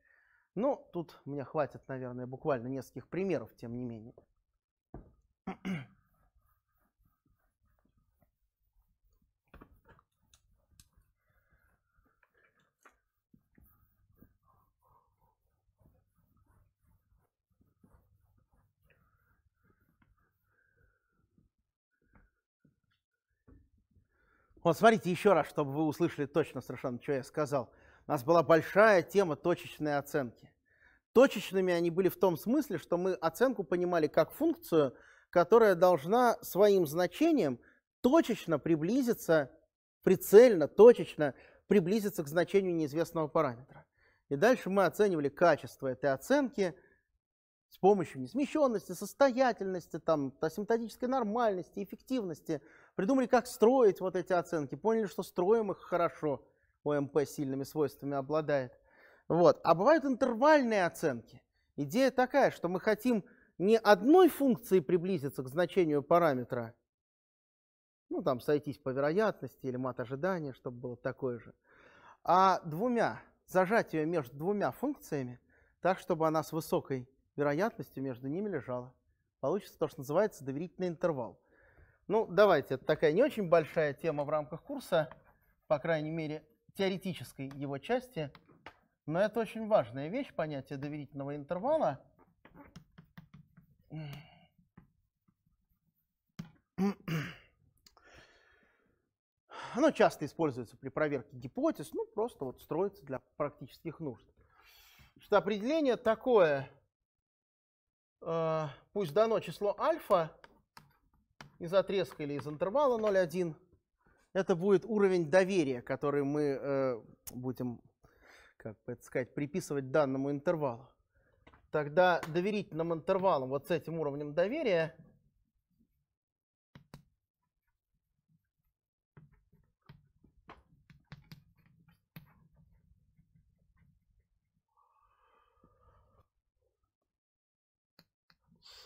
Но тут у меня хватит, наверное, буквально нескольких примеров, тем не менее. Вот смотрите еще раз, чтобы вы услышали точно совершенно, что я сказал. У нас была большая тема точечной оценки. Точечными они были в том смысле, что мы оценку понимали как функцию, которая должна своим значением точечно приблизиться, прицельно, точечно приблизиться к значению неизвестного параметра. И дальше мы оценивали качество этой оценки – с помощью несмещенности, состоятельности, там, асимптотической нормальности, эффективности, придумали, как строить вот эти оценки, поняли, что строим их хорошо, ОМП сильными свойствами обладает. Вот. А бывают интервальные оценки. Идея такая, что мы хотим не одной функции приблизиться к значению параметра, ну там сойтись по вероятности или мат ожидания, чтобы было такое же, а двумя, зажать ее между двумя функциями, так, чтобы она с высокой вероятностью между ними лежала Получится то, что называется доверительный интервал. Ну, давайте, это такая не очень большая тема в рамках курса, по крайней мере, теоретической его части, но это очень важная вещь, понятие доверительного интервала. Оно часто используется при проверке гипотез, ну, просто вот строится для практических нужд. Что определение такое – Э, пусть дано число альфа из отрезка или из интервала 0,1. Это будет уровень доверия, который мы э, будем, как бы это сказать, приписывать данному интервалу. Тогда доверительным интервалом, вот с этим уровнем доверия,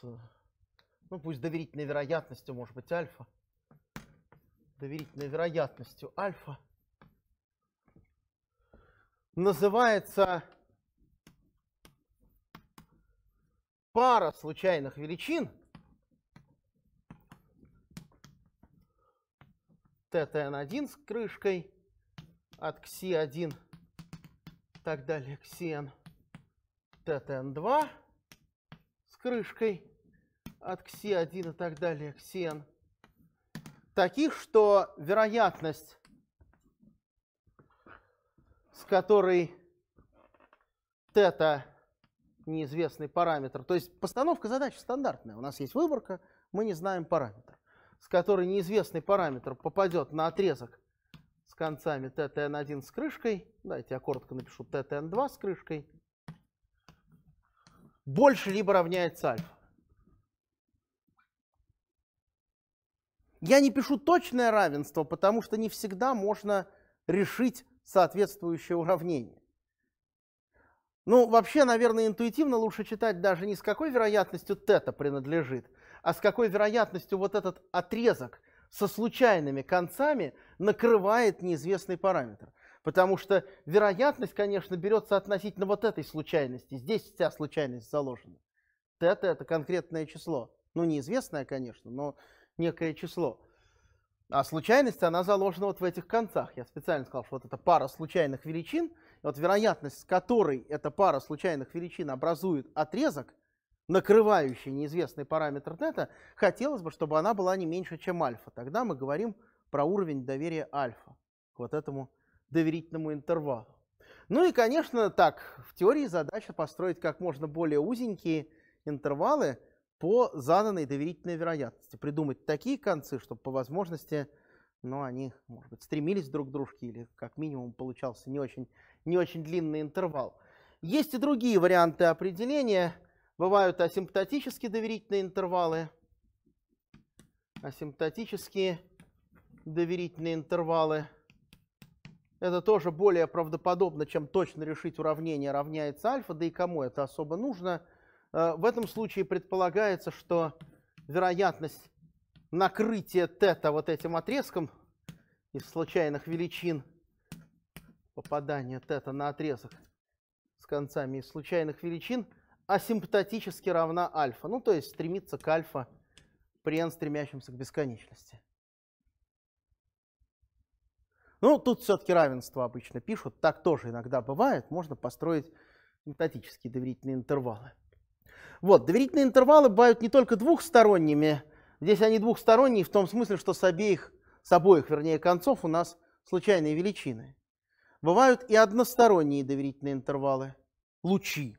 Э, ну пусть доверительной вероятностью, может быть, альфа. Доверительной вероятностью альфа называется пара случайных величин ttn1 с крышкой от кси 1 и так далее xn ttn2 с крышкой от кси1 и так далее, ксн, таких, что вероятность, с которой тета неизвестный параметр, то есть постановка задачи стандартная, у нас есть выборка, мы не знаем параметр, с которой неизвестный параметр попадет на отрезок с концами ттn1 с крышкой, давайте я коротко напишу ттn2 с крышкой, больше либо равняется альфа. Я не пишу точное равенство, потому что не всегда можно решить соответствующее уравнение. Ну, вообще, наверное, интуитивно лучше читать даже не с какой вероятностью тета принадлежит, а с какой вероятностью вот этот отрезок со случайными концами накрывает неизвестный параметр. Потому что вероятность, конечно, берется относительно вот этой случайности. Здесь вся случайность заложена. Тета – это конкретное число. Ну, неизвестное, конечно, но некое число. А случайность, она заложена вот в этих концах. Я специально сказал, что вот эта пара случайных величин, вот вероятность, с которой эта пара случайных величин образует отрезок, накрывающий неизвестный параметр тета, хотелось бы, чтобы она была не меньше, чем альфа. Тогда мы говорим про уровень доверия альфа к вот этому доверительному интервалу. Ну и, конечно, так, в теории задача построить как можно более узенькие интервалы, по заданной доверительной вероятности. Придумать такие концы, чтобы по возможности но ну, они, может быть, стремились друг к дружке или как минимум получался не очень, не очень длинный интервал. Есть и другие варианты определения. Бывают асимптотические доверительные интервалы, асимптотические доверительные интервалы. Это тоже более правдоподобно, чем точно решить уравнение равняется альфа, да и кому это особо нужно – Э, в этом случае предполагается, что вероятность накрытия тета вот этим отрезком из случайных величин, попадания тета на отрезок с концами из случайных величин асимптотически равна альфа, ну то есть стремится к альфа при n стремящемся к бесконечности. Ну, тут все-таки равенство обычно пишут, так тоже иногда бывает, можно построить синтетические доверительные интервалы. Вот, доверительные интервалы бывают не только двухсторонними. Здесь они двухсторонние в том смысле, что с обеих, с обоих, вернее, концов у нас случайные величины. Бывают и односторонние доверительные интервалы, лучи.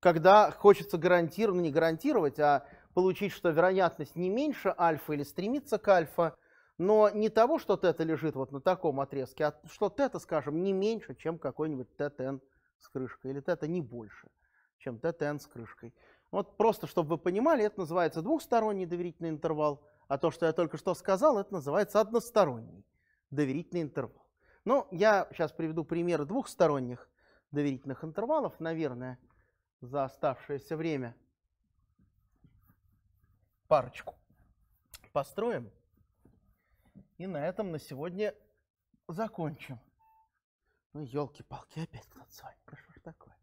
Когда хочется гарантировать, ну, не гарантировать, а получить, что вероятность не меньше альфа или стремится к альфа, но не того, что тета лежит вот на таком отрезке, а что тета, скажем, не меньше, чем какой-нибудь ТТН с крышкой, или тета не больше чем ТТН с крышкой. Вот просто, чтобы вы понимали, это называется двухсторонний доверительный интервал, а то, что я только что сказал, это называется односторонний доверительный интервал. Но ну, я сейчас приведу примеры двухсторонних доверительных интервалов, наверное, за оставшееся время парочку построим. И на этом на сегодня закончим. Ну, елки-палки, опять кто танцевать. Ну, что ж такое?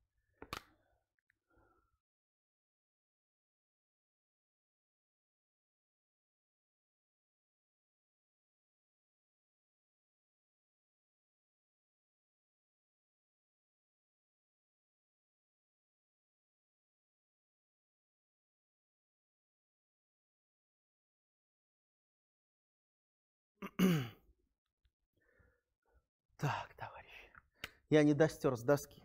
Так, товарищи, я не достер с доски.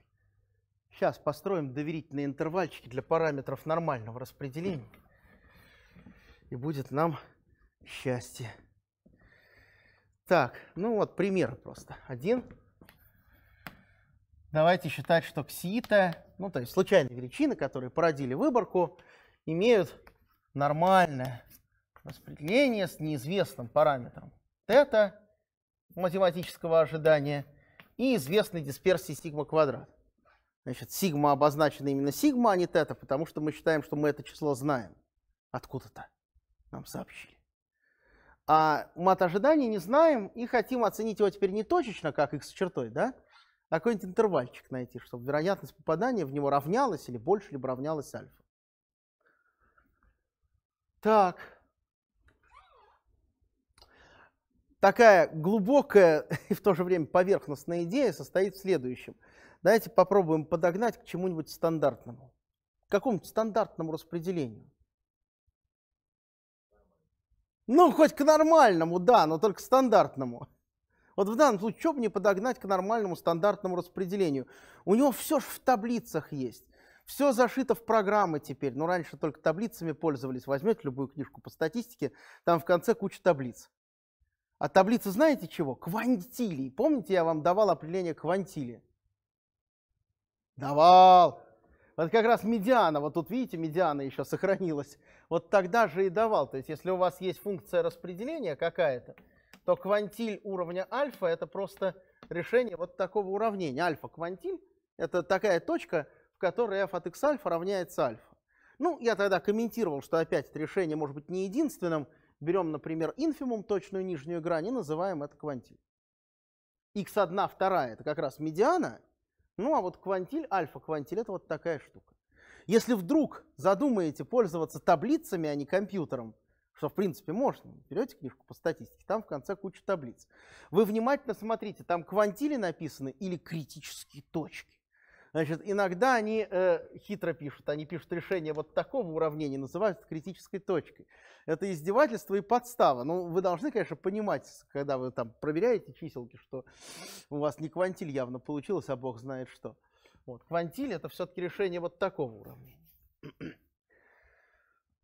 Сейчас построим доверительные интервальчики для параметров нормального распределения. И будет нам счастье. Так, ну вот пример просто. Один. Давайте считать, что ксита, ну то есть случайные величины, которые породили выборку, имеют нормальное распределение с неизвестным параметром тета математического ожидания и известной дисперсии сигма-квадрат. Значит, сигма обозначена именно сигма, а не тета, потому что мы считаем, что мы это число знаем. Откуда-то нам сообщили. А мат ожиданий не знаем и хотим оценить его теперь не точечно, как x чертой, да? а какой-нибудь интервальчик найти, чтобы вероятность попадания в него равнялась или больше, либо равнялась альфа. Так, такая глубокая и в то же время поверхностная идея состоит в следующем. Давайте попробуем подогнать к чему-нибудь стандартному, к какому-нибудь стандартному распределению. Ну, хоть к нормальному, да, но только к стандартному. Вот в данном случае, что бы не подогнать к нормальному стандартному распределению? У него все же в таблицах есть. Все зашито в программы теперь. Но ну, раньше только таблицами пользовались. Возьмете любую книжку по статистике, там в конце куча таблиц. А таблица, знаете чего? Квантилий. Помните, я вам давал определение квантилия? Давал. Вот как раз медиана, вот тут видите, медиана еще сохранилась. Вот тогда же и давал. То есть если у вас есть функция распределения какая-то, то квантиль уровня альфа это просто решение вот такого уравнения. Альфа-квантиль это такая точка, в которой f от x альфа равняется альфа. Ну, я тогда комментировал, что опять это решение может быть не единственным, Берем, например, инфимум, точную нижнюю грань, и называем это квантиль. x1, 2 – это как раз медиана, ну а вот квантиль, альфа-квантиль – это вот такая штука. Если вдруг задумаете пользоваться таблицами, а не компьютером, что в принципе можно, берете книжку по статистике, там в конце куча таблиц. Вы внимательно смотрите, там квантили написаны или критические точки. Значит, иногда они э, хитро пишут, они пишут решение вот такого уравнения, называют критической точкой. Это издевательство и подстава. Ну, вы должны, конечно, понимать, когда вы там проверяете чиселки, что у вас не квантиль явно получилось, а бог знает что. Вот, квантиль — это все-таки решение вот такого уравнения.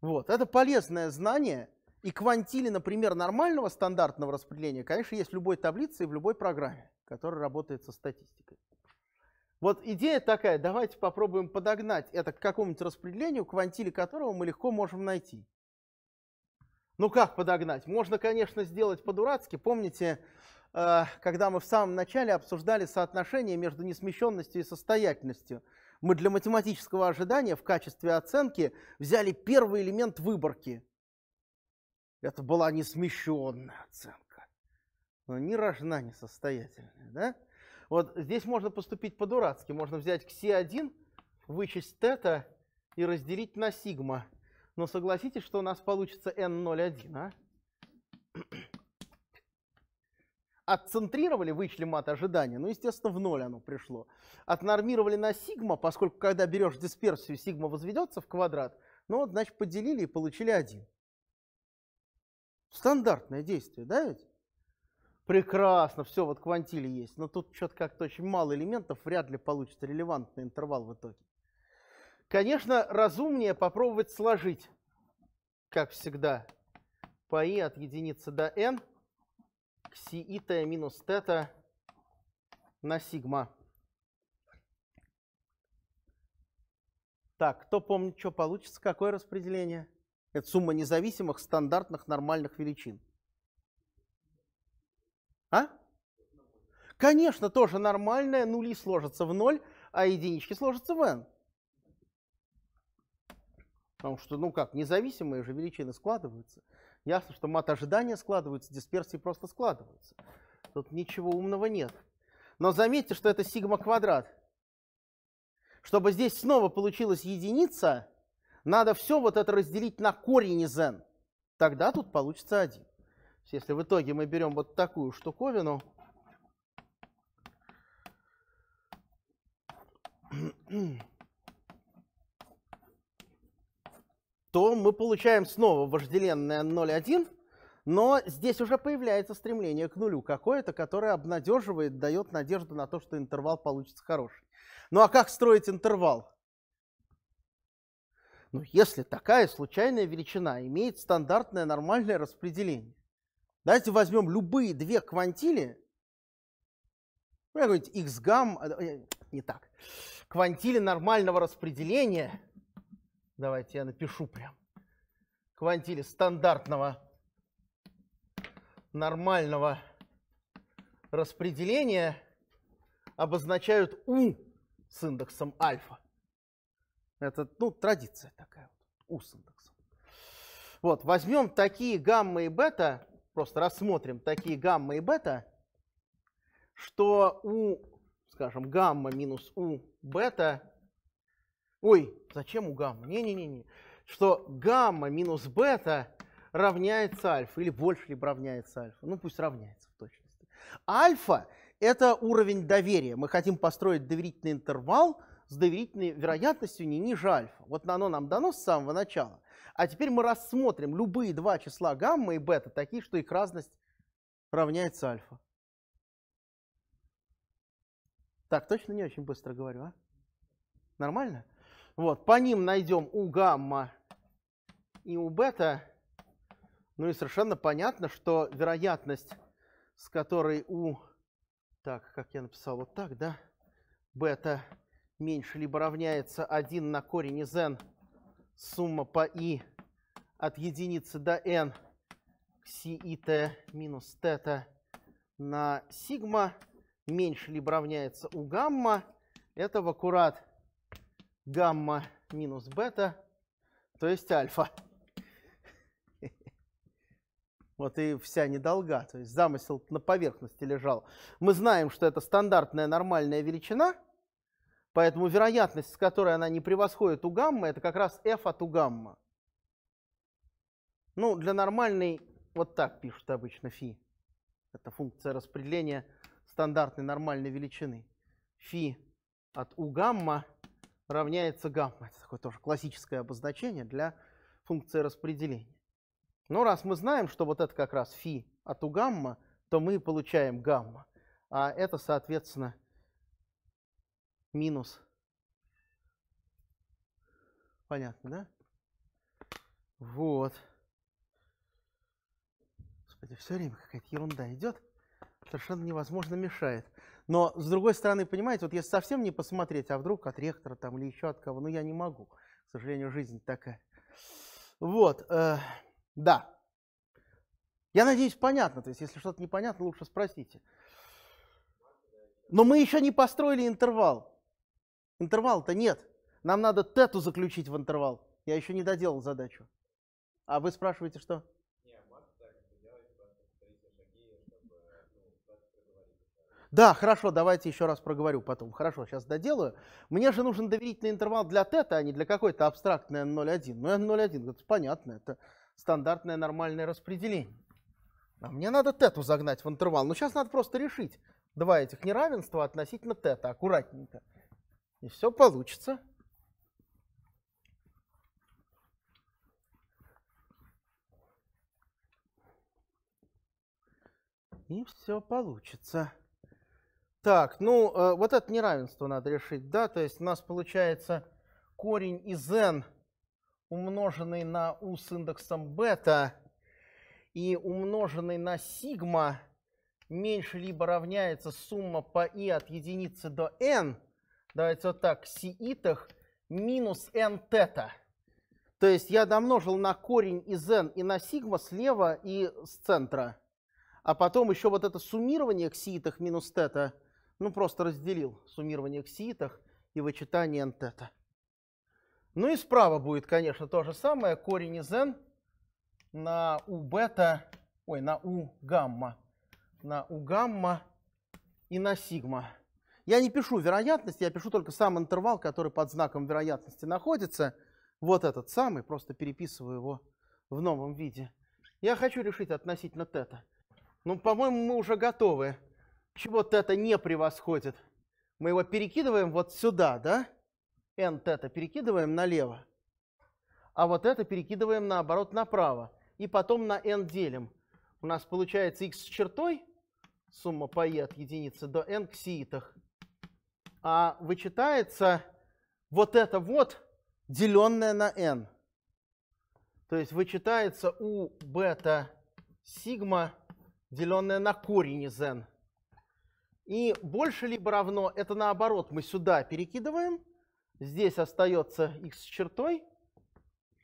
Вот, это полезное знание, и квантили, например, нормального стандартного распределения, конечно, есть в любой таблице и в любой программе, которая работает со статистикой. Вот идея такая, давайте попробуем подогнать это к какому-нибудь распределению, квантили которого мы легко можем найти. Ну как подогнать? Можно, конечно, сделать по-дурацки. Помните, э, когда мы в самом начале обсуждали соотношение между несмещенностью и состоятельностью? Мы для математического ожидания в качестве оценки взяли первый элемент выборки. Это была несмещенная оценка. Но ни рожна состоятельная, да? Вот здесь можно поступить по-дурацки. Можно взять кси1, вычесть тета и разделить на сигма. Но согласитесь, что у нас получится n01, а? Отцентрировали, вычли мат ожидания, ну, естественно, в ноль оно пришло. Отнормировали на сигма, поскольку когда берешь дисперсию, сигма возведется в квадрат, ну вот, значит, поделили и получили 1. Стандартное действие, да ведь? прекрасно, все, вот квантили есть. Но тут что-то как-то очень мало элементов, вряд ли получится релевантный интервал в итоге. Конечно, разумнее попробовать сложить, как всегда, по и от единицы до n к си и t минус тета на сигма. Так, кто помнит, что получится, какое распределение? Это сумма независимых стандартных нормальных величин. Конечно, тоже нормальное, нули сложатся в ноль, а единички сложатся в n. Потому что, ну как, независимые же величины складываются. Ясно, что мат ожидания складываются, дисперсии просто складываются. Тут ничего умного нет. Но заметьте, что это сигма квадрат. Чтобы здесь снова получилась единица, надо все вот это разделить на корень из n. Тогда тут получится 1. Если в итоге мы берем вот такую штуковину, то мы получаем снова вожделенное 0,1, но здесь уже появляется стремление к нулю какое-то, которое обнадеживает, дает надежду на то, что интервал получится хороший. Ну а как строить интервал? Ну, если такая случайная величина имеет стандартное нормальное распределение. Давайте возьмем любые две квантили, ну, какой-нибудь x гамма, э, э, не так. Квантили нормального распределения. Давайте я напишу прям. Квантили стандартного нормального распределения обозначают U с индексом альфа. Это, ну, традиция такая, вот, U с индексом. Вот, возьмем такие гамма и бета, просто рассмотрим такие гамма и бета, что у скажем, гамма минус у бета. Ой, зачем у гамма? Не-не-не, не. что гамма минус бета равняется альфа, или больше, либо равняется альфа. Ну, пусть равняется в точности. Альфа – это уровень доверия. Мы хотим построить доверительный интервал с доверительной вероятностью не ниже альфа. Вот оно нам дано с самого начала. А теперь мы рассмотрим любые два числа гамма и бета, такие, что их разность равняется альфа. Так, точно не очень быстро говорю, а? Нормально? Вот, по ним найдем у гамма и у бета. Ну и совершенно понятно, что вероятность, с которой у... Так, как я написал, вот так, да? Бета меньше либо равняется 1 на корень из n сумма по i от единицы до n кси и t минус тета на сигма – меньше либо равняется у гамма, это в аккурат гамма минус бета, то есть альфа. Вот и вся недолга, то есть замысел на поверхности лежал. Мы знаем, что это стандартная нормальная величина, поэтому вероятность, с которой она не превосходит у гамма, это как раз f от у гамма. Ну, для нормальной, вот так пишут обычно фи. Это функция распределения стандартной нормальной величины фи от у гамма равняется гамма. Это такое тоже классическое обозначение для функции распределения. Но раз мы знаем, что вот это как раз фи от у гамма, то мы получаем гамма. А это, соответственно, минус. Понятно, да? Вот. Господи, все время какая-то ерунда идет совершенно невозможно мешает. Но, с другой стороны, понимаете, вот если совсем не посмотреть, а вдруг от ректора там или еще от кого, ну, я не могу. К сожалению, жизнь такая. Вот, э, да. Я надеюсь, понятно. То есть, если что-то непонятно, лучше спросите. Но мы еще не построили интервал. Интервал-то нет. Нам надо тету заключить в интервал. Я еще не доделал задачу. А вы спрашиваете, что? Да, хорошо, давайте еще раз проговорю потом. Хорошо, сейчас доделаю. Мне же нужен доверительный интервал для тета, а не для какой-то абстрактной n01. Ну, n01, это понятно, это стандартное нормальное распределение. А мне надо тету загнать в интервал. Но ну, сейчас надо просто решить два этих неравенства относительно тета, аккуратненько. И все получится. И все получится. Так, ну э, вот это неравенство надо решить, да, то есть у нас получается корень из n умноженный на u с индексом бета и умноженный на сигма меньше либо равняется сумма по i от единицы до n, давайте вот так, си-итах минус n тета. То есть я домножил на корень из n и на сигма слева и с центра. А потом еще вот это суммирование к итах минус тета – ну, просто разделил суммирование в сиитах и вычитание антета. Ну и справа будет, конечно, то же самое. Корень из n на у бета, ой, на у гамма, на у гамма и на сигма. Я не пишу вероятность, я пишу только сам интервал, который под знаком вероятности находится. Вот этот самый, просто переписываю его в новом виде. Я хочу решить относительно тета. Ну, по-моему, мы уже готовы чего то это не превосходит, мы его перекидываем вот сюда, да? n это перекидываем налево, а вот это перекидываем наоборот направо, и потом на n делим. У нас получается x с чертой, сумма по паи от единицы до n к ксиитах, а вычитается вот это вот, деленное на n. То есть вычитается у бета сигма, деленное на корень из n. И больше либо равно, это наоборот, мы сюда перекидываем. Здесь остается x с чертой.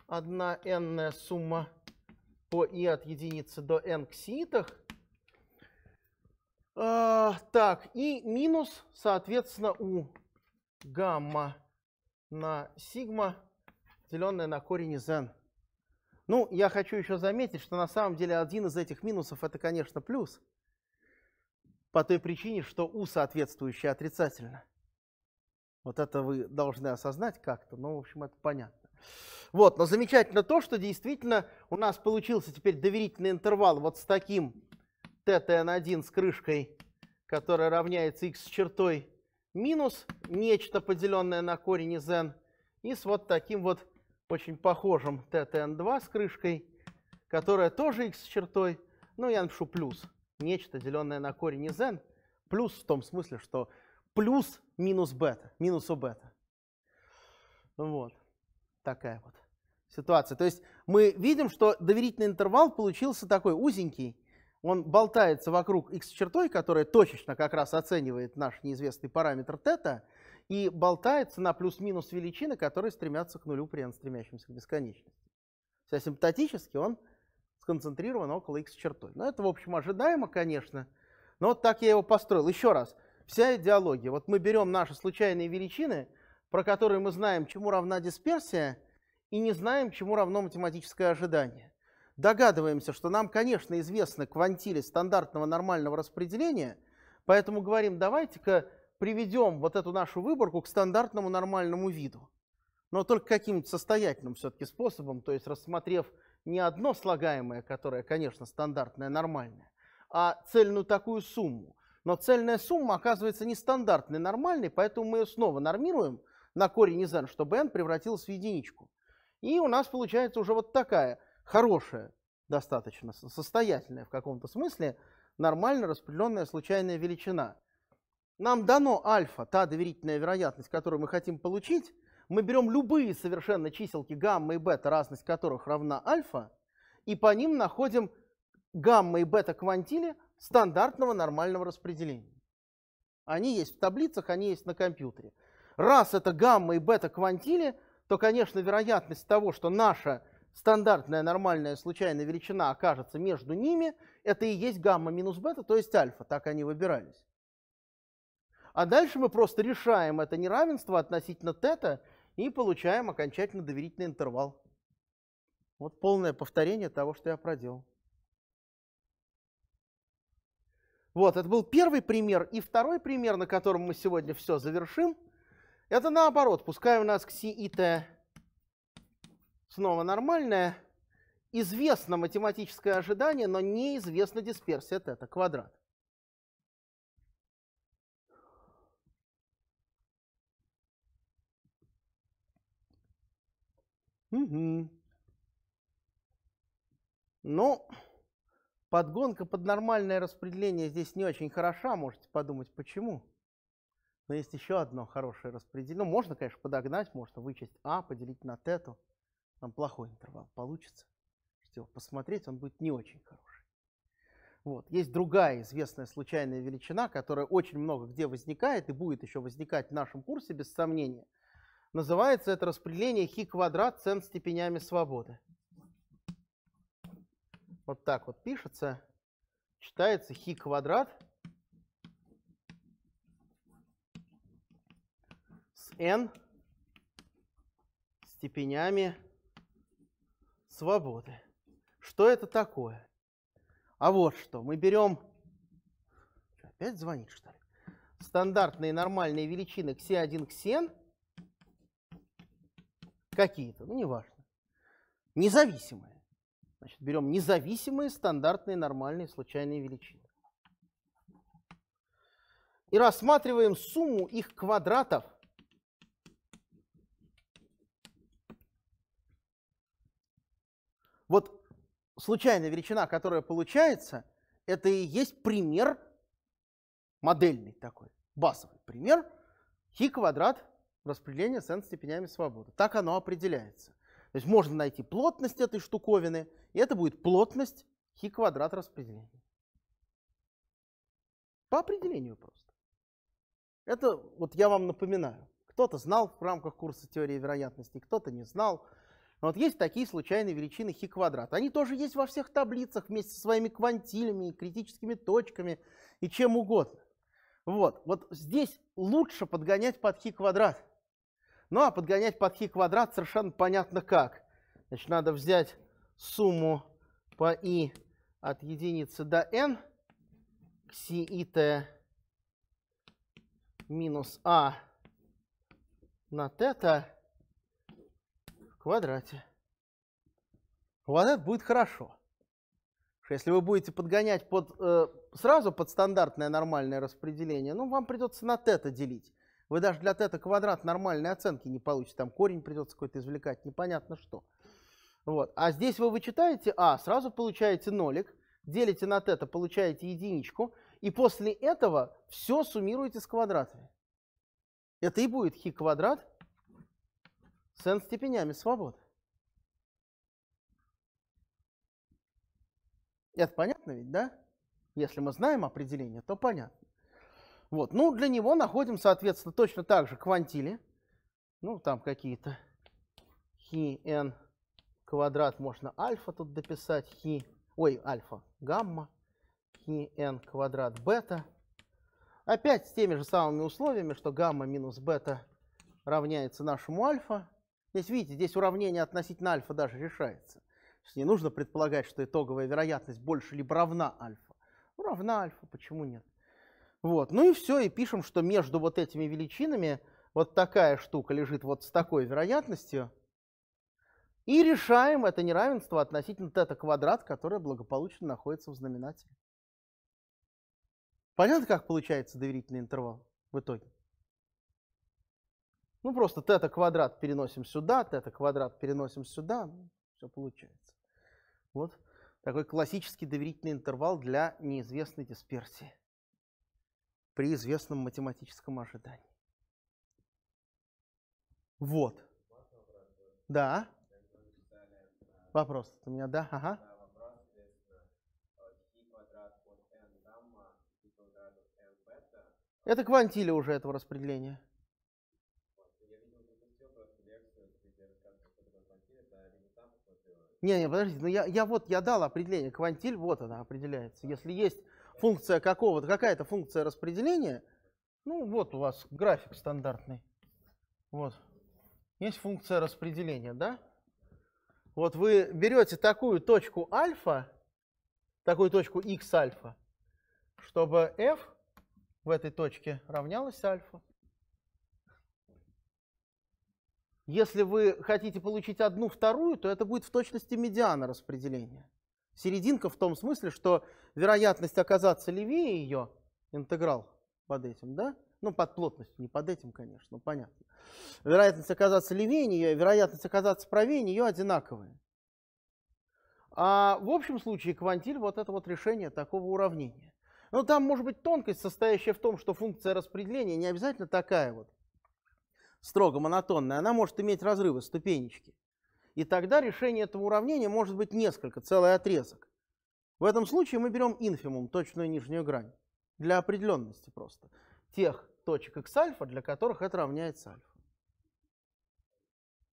Одна n сумма по и от единицы до n ксиитах. А, так, и минус, соответственно, у гамма на сигма, деленное на корень из n. Ну, я хочу еще заметить, что на самом деле один из этих минусов – это, конечно, плюс по той причине, что у соответствующее отрицательно. Вот это вы должны осознать как-то, но, в общем, это понятно. Вот, но замечательно то, что действительно у нас получился теперь доверительный интервал вот с таким ttn1 с крышкой, которая равняется x с чертой минус нечто, поделенное на корень из n, и с вот таким вот очень похожим ttn2 с крышкой, которая тоже x с чертой, ну я напишу плюс нечто, деленное на корень из n, плюс в том смысле, что плюс минус бета, минус у бета. Вот такая вот ситуация. То есть мы видим, что доверительный интервал получился такой узенький, он болтается вокруг x-чертой, которая точечно как раз оценивает наш неизвестный параметр тета и болтается на плюс-минус величины, которые стремятся к нулю при n стремящемся к бесконечности. То асимптотически он сконцентрировано около x чертой. Но ну, это, в общем, ожидаемо, конечно, но вот так я его построил. Еще раз, вся идеология. Вот мы берем наши случайные величины, про которые мы знаем, чему равна дисперсия, и не знаем, чему равно математическое ожидание. Догадываемся, что нам, конечно, известны квантили стандартного нормального распределения, поэтому говорим, давайте-ка приведем вот эту нашу выборку к стандартному нормальному виду, но только каким-то состоятельным все-таки способом, то есть рассмотрев не одно слагаемое, которое, конечно, стандартное, нормальное, а цельную такую сумму. Но цельная сумма оказывается нестандартной, нормальной, поэтому мы ее снова нормируем на корень из n, чтобы n превратилась в единичку. И у нас получается уже вот такая хорошая, достаточно состоятельная в каком-то смысле, нормально распределенная случайная величина. Нам дано альфа, та доверительная вероятность, которую мы хотим получить, мы берем любые совершенно чиселки гамма и бета, разность которых равна альфа, и по ним находим гамма и бета квантили стандартного нормального распределения. Они есть в таблицах, они есть на компьютере. Раз это гамма и бета квантили, то, конечно, вероятность того, что наша стандартная нормальная случайная величина окажется между ними, это и есть гамма минус бета, то есть альфа, так они выбирались. А дальше мы просто решаем это неравенство относительно тета и получаем окончательно доверительный интервал. Вот полное повторение того, что я проделал. Вот, это был первый пример. И второй пример, на котором мы сегодня все завершим, это наоборот. Пускай у нас кси и т снова нормальное. Известно математическое ожидание, но неизвестна дисперсия тета, квадрат. Угу. Ну, подгонка под нормальное распределение здесь не очень хороша. Можете подумать, почему. Но есть еще одно хорошее распределение. Ну, можно, конечно, подогнать, можно вычесть А, поделить на тету. Там плохой интервал получится. Если его посмотреть, он будет не очень хороший. Вот. Есть другая известная случайная величина, которая очень много где возникает и будет еще возникать в нашем курсе, без сомнения – Называется это распределение хи квадрат цен степенями свободы. Вот так вот пишется. Читается хи квадрат с n степенями свободы. Что это такое? А вот что, мы берем... Опять звонит, что ли? Стандартные нормальные величины кси1, ксен какие-то, ну неважно, независимые. Значит, берем независимые, стандартные, нормальные, случайные величины. И рассматриваем сумму их квадратов Вот случайная величина, которая получается, это и есть пример модельный такой, базовый пример хи квадрат распределение цен степенями свободы. Так оно определяется. То есть можно найти плотность этой штуковины, и это будет плотность хи квадрат распределения. По определению просто. Это вот я вам напоминаю. Кто-то знал в рамках курса теории вероятностей, кто-то не знал. Но вот есть такие случайные величины хи квадрат. Они тоже есть во всех таблицах вместе со своими квантилями, критическими точками и чем угодно. Вот, вот здесь лучше подгонять под хи квадрат. Ну а подгонять под хи квадрат совершенно понятно как. Значит, надо взять сумму по и от единицы до n кси и т минус а на тета в квадрате. Вот это будет хорошо. Если вы будете подгонять под, э, сразу под стандартное нормальное распределение, ну, вам придется на тета делить. Вы даже для тета-квадрат нормальной оценки не получите. Там корень придется какой-то извлекать, непонятно что. Вот. А здесь вы вычитаете А, сразу получаете нолик, делите на тета, получаете единичку, и после этого все суммируете с квадратами. Это и будет хи квадрат с n степенями свободы. Это понятно ведь, да? Если мы знаем определение, то понятно. Вот. Ну, для него находим, соответственно, точно так же квантили. Ну, там какие-то хи n квадрат можно альфа тут дописать. Хи, ой, альфа, гамма. Хи n квадрат бета. Опять с теми же самыми условиями, что гамма минус бета равняется нашему альфа. Здесь, видите, здесь уравнение относительно альфа даже решается. То есть не нужно предполагать, что итоговая вероятность больше либо равна альфа. Ну, равна альфа, почему нет? Вот. Ну и все, и пишем, что между вот этими величинами вот такая штука лежит вот с такой вероятностью. И решаем это неравенство относительно тета-квадрат, которое благополучно находится в знаменателе. Понятно, как получается доверительный интервал в итоге? Ну, просто тета-квадрат переносим сюда, тета-квадрат переносим сюда. Ну, все получается. Вот такой классический доверительный интервал для неизвестной дисперсии при известном математическом ожидании. Вот. Да. Вопрос у меня, да? Ага. Это квантили уже этого распределения. Не, не, подождите, ну я, я вот, я дал определение, квантиль, вот она определяется. Если есть функция какого-то, какая-то функция распределения, ну вот у вас график стандартный. Вот. Есть функция распределения, да? Вот вы берете такую точку альфа, такую точку x альфа, чтобы f в этой точке равнялась альфа. Если вы хотите получить одну вторую, то это будет в точности медиана распределения. Серединка в том смысле, что вероятность оказаться левее ее, интеграл под этим, да? Ну, под плотностью, не под этим, конечно, ну, понятно. Вероятность оказаться левее нее, вероятность оказаться правее нее одинаковые. А в общем случае квантиль вот это вот решение такого уравнения. Но ну, там может быть тонкость, состоящая в том, что функция распределения не обязательно такая вот, строго монотонная. Она может иметь разрывы, ступенечки. И тогда решение этого уравнения может быть несколько, целый отрезок. В этом случае мы берем инфимум, точную нижнюю грань, для определенности просто, тех точек x альфа, для которых это равняется альфа.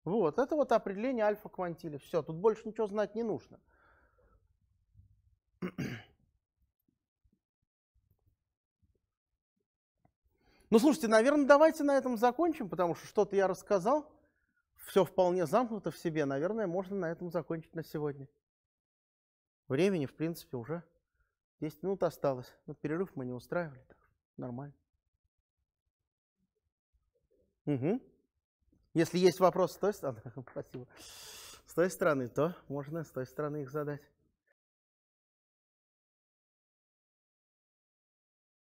Вот, это вот определение альфа-квантили. Все, тут больше ничего знать не нужно. Ну, слушайте, наверное, давайте на этом закончим, потому что что-то я рассказал все вполне замкнуто в себе, наверное, можно на этом закончить на сегодня. Времени, в принципе, уже 10 минут осталось. Но ну, перерыв мы не устраивали, так нормально. Угу. Если есть вопросы с той стороны, спасибо, с той стороны, то можно с той стороны их задать.